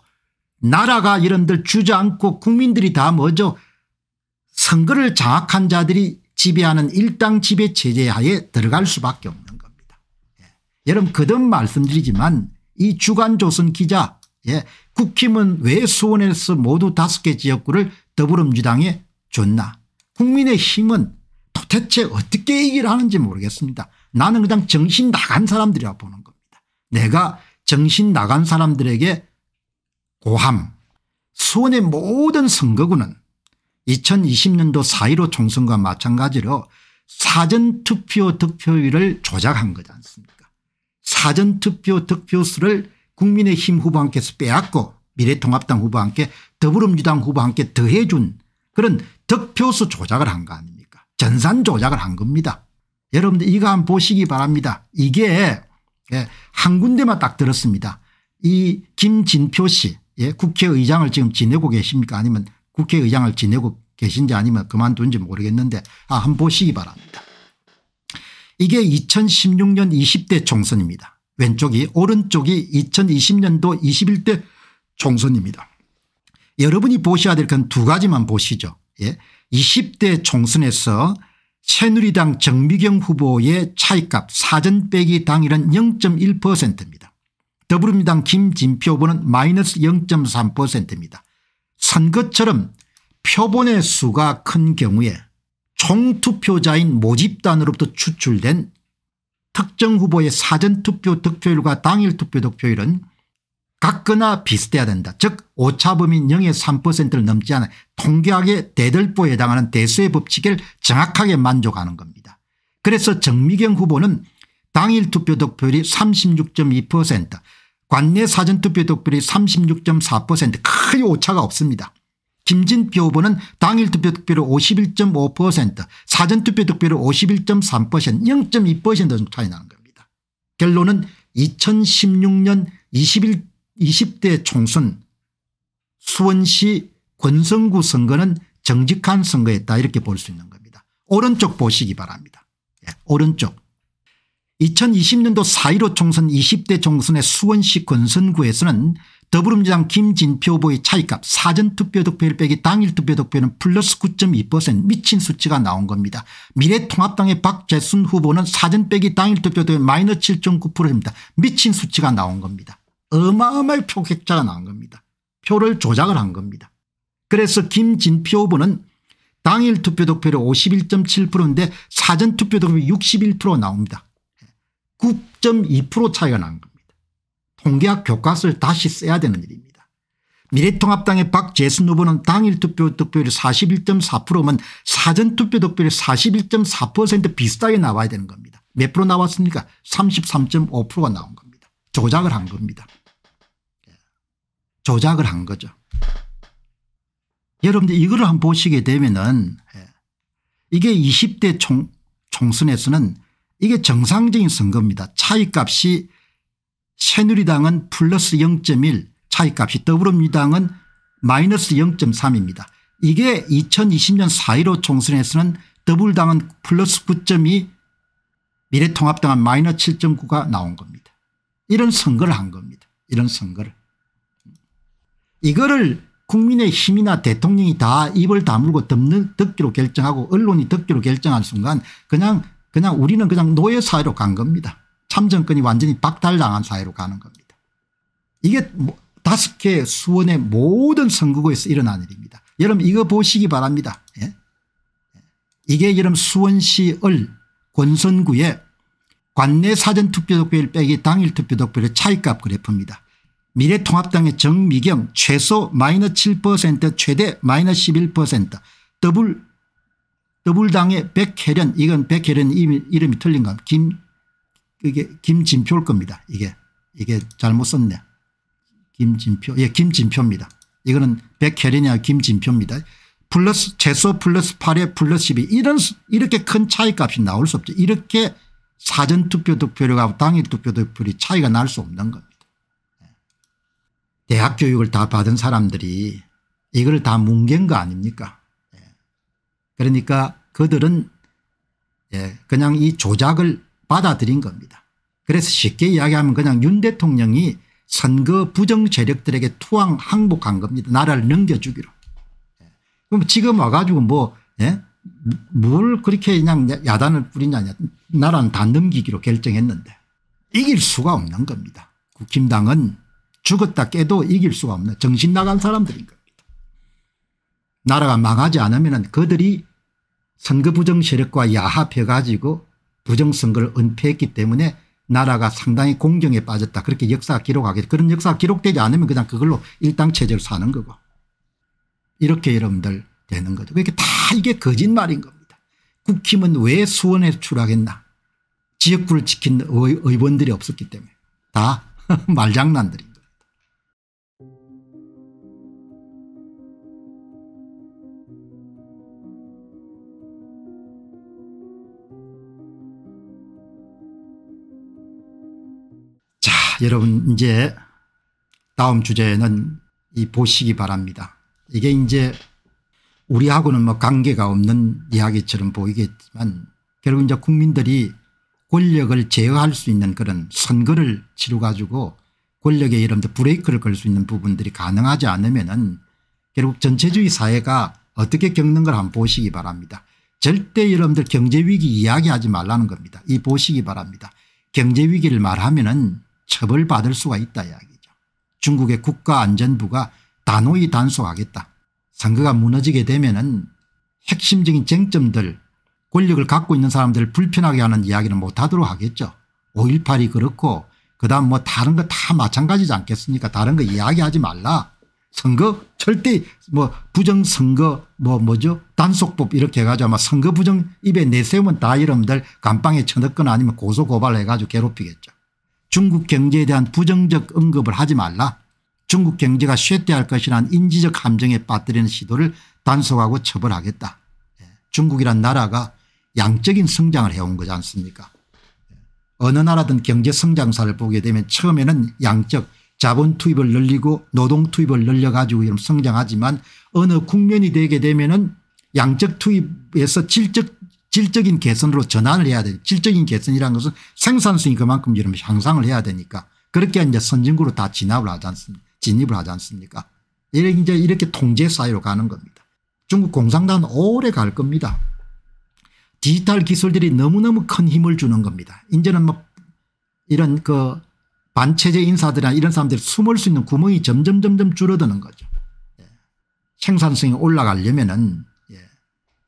나라가 이런들 주저앉고 국민들이 다 뭐죠 선거를 장악한 자들이 지배하는 일당 지배 체제하에 들어갈 수밖에 없는 겁니다. 예. 여러분 거듭 말씀드리지만 이 주간조선 기자 예. 국힘은 왜 수원에서 모두 다섯 개 지역구를 더불어민주당에 줬나 국민의힘은 도대체 어떻게 얘기를 하는지 모르겠습니다. 나는 그냥 정신 나간 사람들이라 고 보는 겁니다. 내가 정신 나간 사람들에게 고함 수원의 모든 선거구는 2020년도 4.15 총선과 마찬가지로 사전투표 득표율을 조작한 거지 않습니까 사전투표 득표수를 국민의힘 후보한테서 빼앗고 미래통합당 후보한테 더불어민주당 후보한테 더해준 그런 득표수 조작을 한 거 아닙니까 전산 조작을 한 겁니다. 여러분들 이거 한번 보시기 바랍니다. 이게 예, 한 군데만 딱 들었습니다. 이 김진표 씨 예? 국회의장을 지금 지내고 계십니까 아니면 국회의장을 지내고 계신지 아니면 그만둔지 모르겠는데 아 한번 보시기 바랍니다. 이게 2016년 20대 총선입니다. 왼쪽이 오른쪽이 2020년도 21대 총선입니다. 여러분이 보셔야 될 건 두 가지만 보시죠. 예? 20대 총선에서 새누리당 정미경 후보의 차이값 사전 빼기 당일은 0.1%입니다. 더불어민주당 김진표 후보는 마이너스 0.3%입니다. 선거처럼 표본의 수가 큰 경우에 총투표자인 모집단으로부터 추출된 특정 후보의 사전투표 득표율과 당일투표 득표율은 같거나 비슷해야 된다. 즉 오차범위 0의 3%를 넘지 않아 통계학의 대들보에 해당하는 대수의 법칙을 정확하게 만족하는 겁니다. 그래서 정미경 후보는 당일 투표 득표율이 관내 사전투표 득표율이 36.4% 크게 오차가 없습니다. 김진표 후보는 당일 투표 득표율 51.5% 사전투표 득표율 51.3% 0.2% 정도 차이 나는 겁니다. 결론은 2016년 21, 20대 총선 수원시 권성구 선거는 정직한 선거였다 이렇게 볼 수 있는 겁니다. 오른쪽 보시기 바랍니다. 예, 오른쪽 2020년도 4.15 총선 20대 총선의 수원시 권선구에서는 더불어민주당 김진표 후보의 차이값 사전투표 득표율 빼기 당일 투표 득표은 플러스 9.2% 미친 수치가 나온 겁니다. 미래통합당의 박재순 후보는 사전 빼기 당일 투표 득표율 마이너 7.9%입니다. 미친 수치가 나온 겁니다. 어마어마한 표격자가 나온 겁니다. 표를 조작을 한 겁니다. 그래서 김진표 후보는 당일 투표 득표율 51.7%인데 사전 투표 득표율 61% 나옵니다. 9.2% 차이가 난 겁니다. 통계학 교과서를 다시 써야 되는 일입니다. 미래통합당의 박재순 후보는 당일 투표 득표율이 41.4%면 사전투표 득표율이 41.4% 비슷하게 나와야 되는 겁니다. 몇 프로 나왔습니까 33.5%가 나온 겁니다. 조작을 한 겁니다. 예. 조작을 한 거죠. 여러분들 이거를 한번 보시게 되면은 예. 이게 20대 총, 총선에서는 이게 정상적인 선거입니다. 차이값이 새누리당은 플러스 0.1 차이값이 더불어민주당은 마이너스 0.3입니다. 이게 2020년 4.15 총선에서는 더불당은 플러스 9.2 미래통합당은 마이너스 7.9가 나온 겁니다. 이런 선거를 한 겁니다. 이런 선거를. 이거를 국민의 힘이나 대통령이 다 입을 다물고 덮는, 덮기로 결정하고 언론이 듣기로 결정한 순간 그냥 그냥 우리는 그냥 노예 사회로 간 겁니다. 참정권이 완전히 박탈당한 사회로 가는 겁니다. 이게 뭐 다섯 개 수원의 모든 선거구에서 일어난 일입니다. 여러분 이거 보시기 바랍니다. 예? 예. 이게 여러분 수원시 을 권선구의 관내 사전투표독표일 빼기 당일 투표독표의 차이값 그래프입니다. 미래통합당의 정미경 최소 마이너7% 최대 마이너11% 더블 더불당의 백혜련 이건 백혜련 이름이 틀린 건김 이게 김진표일 겁니다. 이게 이게 잘못 썼네. 김진표 예 김진표입니다. 이거는 백혜련이야 김진표입니다. 플러스 최소 플러스 8에 플러스 12 이런 이렇게 큰 차이값이 나올 수 없죠. 이렇게 사전투표 득표율과 당일 투표 득표율이 차이가 날 수 없는 겁니다. 예. 대학 교육을 다 받은 사람들이 이걸 다 뭉갠 거 아닙니까 그러니까 그들은 예, 그냥 이 조작을 받아들인 겁니다. 그래서 쉽게 이야기하면 그냥 윤 대통령이 선거 부정 세력들에게 투항 항복한 겁니다. 나라를 넘겨주기로. 예. 그럼 지금 와가지고 뭐, 예? 뭘 그렇게 그냥 야단을 뿌리냐. 나라는 다 넘기기로 결정했는데 이길 수가 없는 겁니다. 국힘당은 죽었다 깨도 이길 수가 없는 정신 나간 사람들인 겁니다. 나라가 망하지 않으면 그들이 선거 부정 세력과 야합해 가지고 부정선거를 은폐했기 때문에 나라가 상당히 공정에 빠졌다 그렇게 역사가 기록하게 그런 역사가 기록되지 않으면 그냥 그걸로 일당체제로 사는 거고 이렇게 여러분들 되는 거죠. 그러니다 이게 거짓말인 겁니다. 국힘은 왜 수원에 출하겠나 지역구를 지킨 의원들이 없었기 때문에 다 말장난들이 여러분 이제 다음 주제는 이 보시기 바랍니다. 이게 이제 우리하고는 뭐 관계가 없는 이야기처럼 보이겠지만 결국 이제 국민들이 권력을 제어할 수 있는 그런 선거를 치루 가지고 권력에 이른 브레이크를 걸 수 있는 부분들이 가능하지 않으면은 결국 전체주의 사회가 어떻게 겪는 걸 한번 보시기 바랍니다. 절대 여러분들 경제위기 이야기하지 말라는 겁니다. 이 보시기 바랍니다. 경제위기를 말하면은 처벌받을 수가 있다 이야기죠. 중국의 국가안전부가 단호히 단속하겠다. 선거가 무너지게 되면 은 핵심적인 쟁점들 권력을 갖고 있는 사람들을 불편하게 하는 이야기는 못하도록 하겠죠. 5.18이 그렇고 그다음 뭐 다른 거 다 마찬가지지 않겠습니까 다른 거 이야기하지 말라. 선거 절대 뭐 부정선거 뭐 뭐죠 단속법 이렇게 해가지고 아마 선거 부정 입에 내세우면 다이러면들 감방에 쳐넣거나 아니면 고소고발해가지고 괴롭히겠죠. 중국 경제에 대한 부정적 언급을 하지 말라 중국 경제가 쇠퇴할 것이란 인지적 함정에 빠뜨리는 시도를 단속하고 처벌하겠다. 예, 중국이란 나라가 양적인 성장을 해온 거지 않습니까 예, 어느 나라든 경제 성장사를 보게 되면 처음에는 양적 자본 투입을 늘리고 노동 투입을 늘려가지고 이런 성장하지만 어느 국면이 되게 되면 은 양적 투입에서 질적 질적인 개선으로 전환을 해야 돼. 질적인 개선이라는 것은 생산성이 그만큼 여러 향상을 해야 되니까 그렇게 이제 선진국으로 다 진압을 하지 않습니까? 진입을 하지 않습니까? 이제 이렇게 통제 사이로 가는 겁니다. 중국 공산당은 오래 갈 겁니다. 디지털 기술들이 너무너무 큰 힘을 주는 겁니다. 이제는 뭐 이런 그 반체제 인사들이나 이런 사람들이 숨을 수 있는 구멍이 점점 점점 줄어드는 거죠. 예. 생산성이 올라가려면은 예.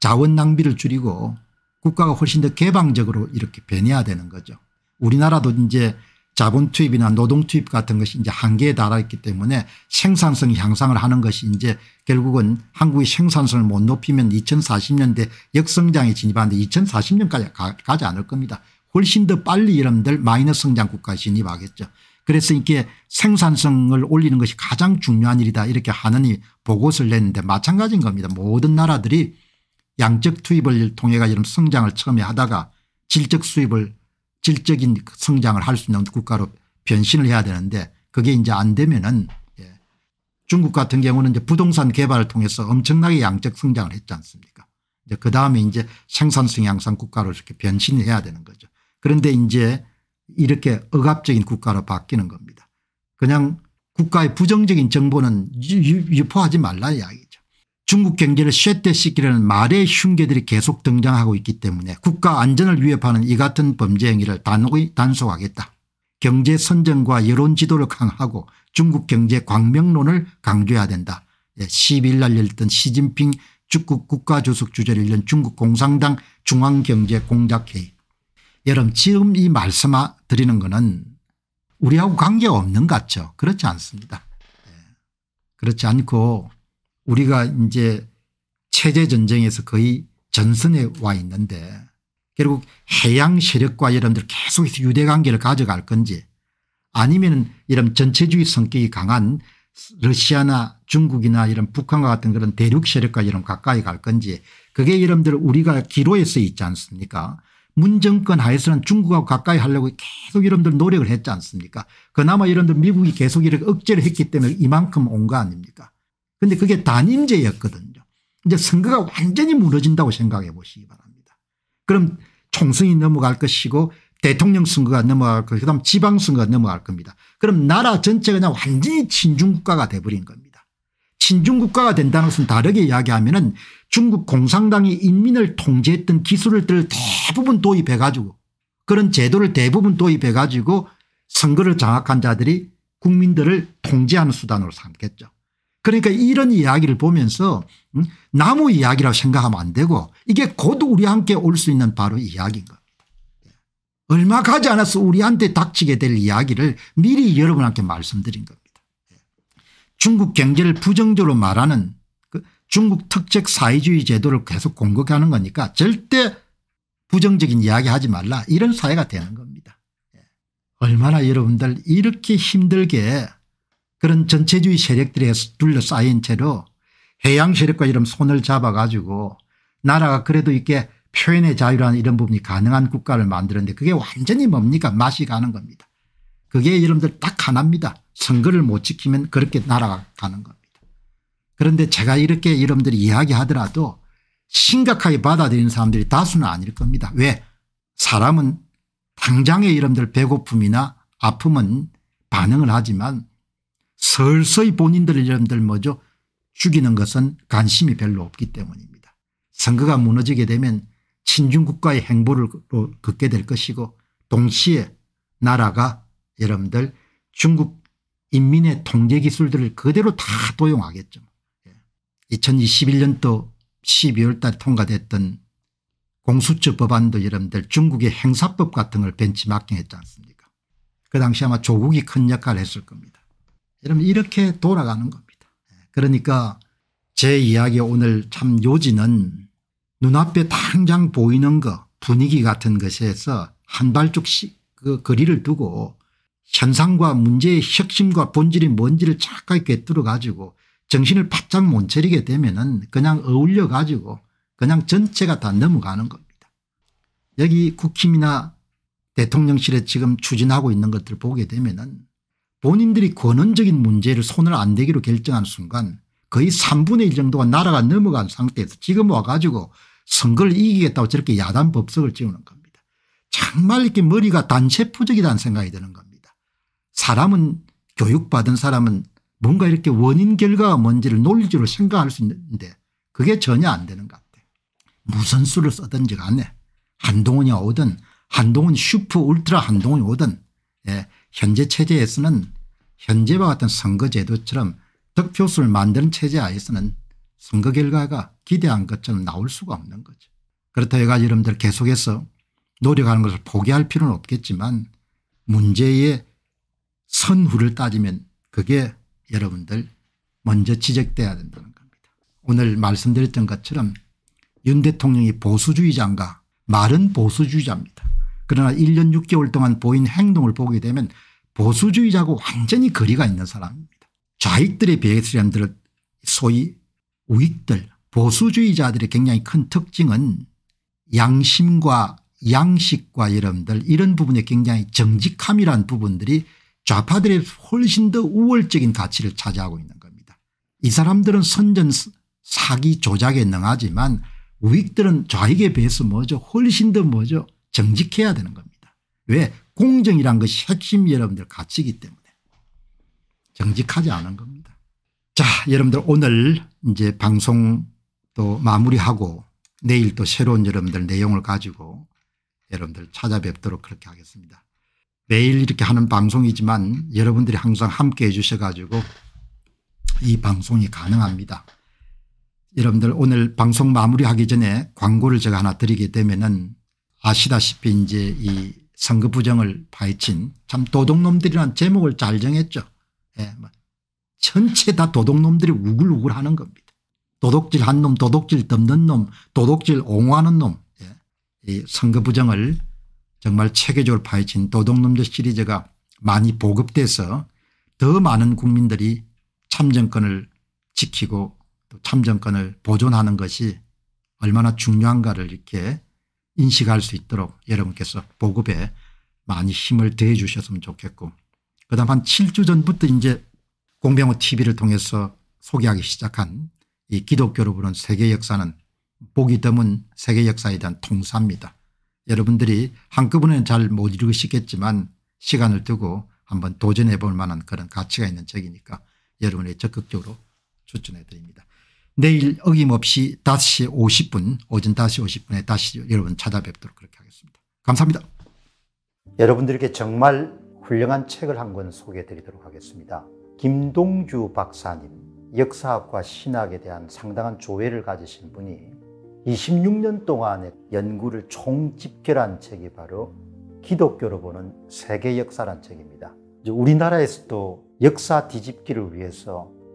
자원 낭비를 줄이고 국가가 훨씬 더 개방적으로 이렇게 변해야 되는 거죠. 우리나라도 이제 자본 투입이나 노동 투입 같은 것이 이제 한계에 달있기 때문에 생산성 향상을 하는 것이 이제 결국은 한국의 생산성을 못 높이면 2040년대 역성장에 진입하는데 2040년까지 가, 가지 않을 겁니다. 훨씬 더 빨리 이러들 마이너스 성장 국가에 진입하겠죠. 그래서 이렇게 생산성을 올리는 것이 가장 중요한 일이다 이렇게 하느니 보고서를 냈는데 마찬가지인 겁니다. 모든 나라들이 양적 투입을 통해가 이런 성장을 처음에 하다가 질적 수입을 질적인 성장을 할 수 있는 국가로 변신을 해야 되는데 그게 이제 안 되면은 예. 중국 같은 경우는 이제 부동산 개발을 통해서 엄청나게 양적 성장을 했지 않습니까 이제 그 다음에 이제 생산성 향상 국가로 이렇게 변신해야 을 되는 거죠. 그런데 이제 이렇게 억압적인 국가로 바뀌는 겁니다. 그냥 국가의 부정적인 정보는 유포하지 말라 이야기 중국 경제를 쇠퇴 시키려는 말의 흉계들이 계속 등장하고 있기 때문에 국가 안전을 위협하는 이 같은 범죄 행위를 단호히 단속하겠다. 경제 선전과 여론 지도를 강화하고 중국 경제 광명론을 강조해야 된다. 12일 예, 날 열렸던 시진핑 중국 국가주석 주재를 열린 중국 공산당 중앙경제공작회의. 여러분 지금 이 말씀 드리는 것은 우리하고 관계가 없는 것 같죠. 그렇지 않습니다. 예, 그렇지 않고 우리가 이제 체제 전쟁에서 거의 전선에 와 있는데 결국 해양 세력과 여러분들 계속해서 유대 관계를 가져갈 건지 아니면 이런 전체주의 성격이 강한 러시아나 중국이나 이런 북한과 같은 그런 대륙 세력과 이런 가까이 갈 건지 그게 여러분들 우리가 기로에 서 있지 않습니까 문정권 하에서는 중국하고 가까이 하려고 계속 여러분들 노력을 했지 않습니까 그나마 여러분들 미국이 계속 이렇게 억제를 했기 때문에 이만큼 온 거 아닙니까 근데 그게 단임제였거든요. 이제 선거가 완전히 무너진다고 생각해 보시기 바랍니다. 그럼 총선이 넘어갈 것이고 대통령 선거가 넘어갈 것이고 그다음 지방선거가 넘어갈 겁니다. 그럼 나라 전체가 그냥 완전히 친중국가가 돼버린 겁니다. 친중국가가 된다는 것은 다르게 이야기하면 은 중국 공산당이 인민을 통제했던 기술을 들 대부분 도입해 가지고 그런 제도를 대부분 도입해 가지고 선거를 장악한 자들이 국민들을 통제하는 수단으로 삼겠죠. 그러니까 이런 이야기를 보면서 음, 나무 이야기라고 생각하면 안 되고 이게 곧 우리 함께 올 수 있는 바로 이야기인 겁니다. 얼마 가지 않아서 우리한테 닥치게 될 이야기를 미리 여러분한테 말씀드린 겁니다. 중국 경제를 부정적으로 말하는 그 중국 특색 사회주의 제도를 계속 공격하는 거니까 절대 부정적인 이야기 하지 말라 이런 사회가 되는 겁니다. 예. 얼마나 여러분들 이렇게 힘들게 그런 전체주의 세력들에 둘러싸인 채로 해양 세력과 이런 손을 잡아 가지고 나라가 그래도 이렇게 표현의 자유라는 이런 부분이 가능한 국가를 만드는데 그게 완전히 뭡니까 맛이 가는 겁니다. 그게 여러분들 딱 하나입니다. 선거를 못 지키면 그렇게 나라가 가는 겁니다. 그런데 제가 이렇게 여러분들이 이야기하더라도 심각하게 받아들이는 사람들이 다수는 아닐 겁니다. 왜 사람은 당장의 여러분들 배고픔이나 아픔은 반응을 하지만 서서히 본인들이 여러분들 뭐죠 죽이는 것은 관심이 별로 없기 때문입니다. 선거가 무너지게 되면 친중국가의 행보를 걷게 될 것이고 동시에 나라가 여러분들 중국 인민의 통제기술들을 그대로 다 도용하겠죠. 2021년도 예. 12월 달 통과됐던 공수처 법안도 여러분들 중국의 행사법 같은 걸 벤치마킹 했지 않습니까 그 당시 아마 조국이 큰 역할을 했을 겁니다. 여러분 이렇게 돌아가는 겁니다. 그러니까 제 이야기 오늘 참 요지는 눈앞에 당장 보이는 것 분위기 같은 것에서 한 발짝씩 그 거리를 두고 현상과 문제의 혁신과 본질이 뭔지를 착하게 꿰뚫어 가지고 정신을 바짝 못 차리게 되면 은 그냥 어울려 가지고 그냥 전체가 다 넘어가는 겁니다. 여기 국힘이나 대통령실에 지금 추진하고 있는 것들 보게 되면 은 본인들이 권원적인 문제를 손을 안 대기로 결정한 순간 거의 3분의 1 정도가 나라가 넘어간 상태에서 지금 와가지고 선거를 이기겠다고 저렇게 야단 법석을 지우는 겁니다. 정말 이렇게 머리가 단체포적이라는 생각이 드는 겁니다. 사람은 교육받은 사람은 뭔가 이렇게 원인 결과가 뭔지를 논리적으로 생각할 수 있는데 그게 전혀 안 되는 것 같아요. 무슨 수를 쓰든지 간에 한동훈이 오든 한동훈 슈퍼 울트라 한동훈이 오든 예. 현재 체제에서는 현재와 같은 선거제도처럼 득표수를 만드는 체제 하에서는 선거 결과가 기대한 것처럼 나올 수가 없는 거죠. 그렇다 해가 여러분들 계속해서 노력하는 것을 포기할 필요는 없겠지만 문제의 선후를 따지면 그게 여러분들 먼저 지적돼야 된다는 겁니다. 오늘 말씀드렸던 것처럼 윤 대통령이 보수주의자인가 말은 보수주의자입니다. 그러나 1년 6개월 동안 보인 행동을 보게 되면 보수주의자고 완전히 거리가 있는 사람입니다. 좌익들의 베스리들 소위 우익들 보수주의자들의 굉장히 큰 특징은 양심과 양식과 여러분들 이런 부분에 굉장히 정직함이란 부분들이 좌파들의 훨씬 더 우월적인 가치를 차지하고 있는 겁니다. 이 사람들은 선전 사기 조작에 능하지만 우익들은 좌익에 비해서 뭐죠 훨씬 더 뭐죠 정직해야 되는 겁니다. 왜 공정이란 것이 핵심 여러분들 가치이기 때문에 정직하지 않은 겁니다. 자 여러분들 오늘 이제 방송 도 마무리하고 내일 또 새로운 여러분들 내용을 가지고 여러분들 찾아뵙도록 그렇게 하겠습니다. 매일 이렇게 하는 방송이지만 여러분들이 항상 함께해 주셔 가지고 이 방송이 가능합니다. 여러분들 오늘 방송 마무리하기 전에 광고를 제가 하나 드리게 되면은 아시다시피 이제 이 선거 부정을 파헤친 참 도둑놈들이란 제목을 잘 정했죠. 예. 뭐 전체 다 도둑놈들이 우글우글 하는 겁니다. 도둑질 한 놈, 도둑질 덮는 놈, 도둑질 옹호하는 놈. 예. 이 선거 부정을 정말 체계적으로 파헤친 도둑놈들 시리즈가 많이 보급돼서 더 많은 국민들이 참정권을 지키고 또 참정권을 보존하는 것이 얼마나 중요한가를 이렇게 인식할 수 있도록 여러분께서 보급에 많이 힘을 더해 주셨으면 좋겠고 그다음 한 7주 전부터 이제 공병호 tv를 통해서 소개하기 시작한 이 기독교로 부른 세계 역사는 보기 드문 세계 역사에 대한 통사입니다. 여러분들이 한꺼번에 잘못 읽으시겠지만 시간을 두고 한번 도전해 볼 만한 그런 가치가 있는 책이니까 여러분이 적극적으로 추천해 드립니다. 내일 어김없이 5시 50분 오전 5시 50분에 다시 여러분 찾아뵙도록 그렇게 하겠습니다. 감사합니다. 여러분들에 정말 훌륭한 책을 한 권 소개해 드리도록 하겠습니다. 김동주 박사님 역사학과 신학에 대한 상당한 조회를 가지신 분이 26년 동안의 연구를 총집결한 책이 바로 기독교로 보는 세계 역사란 책입니다. 우리나라에서도 역사 뒤집기를 위해서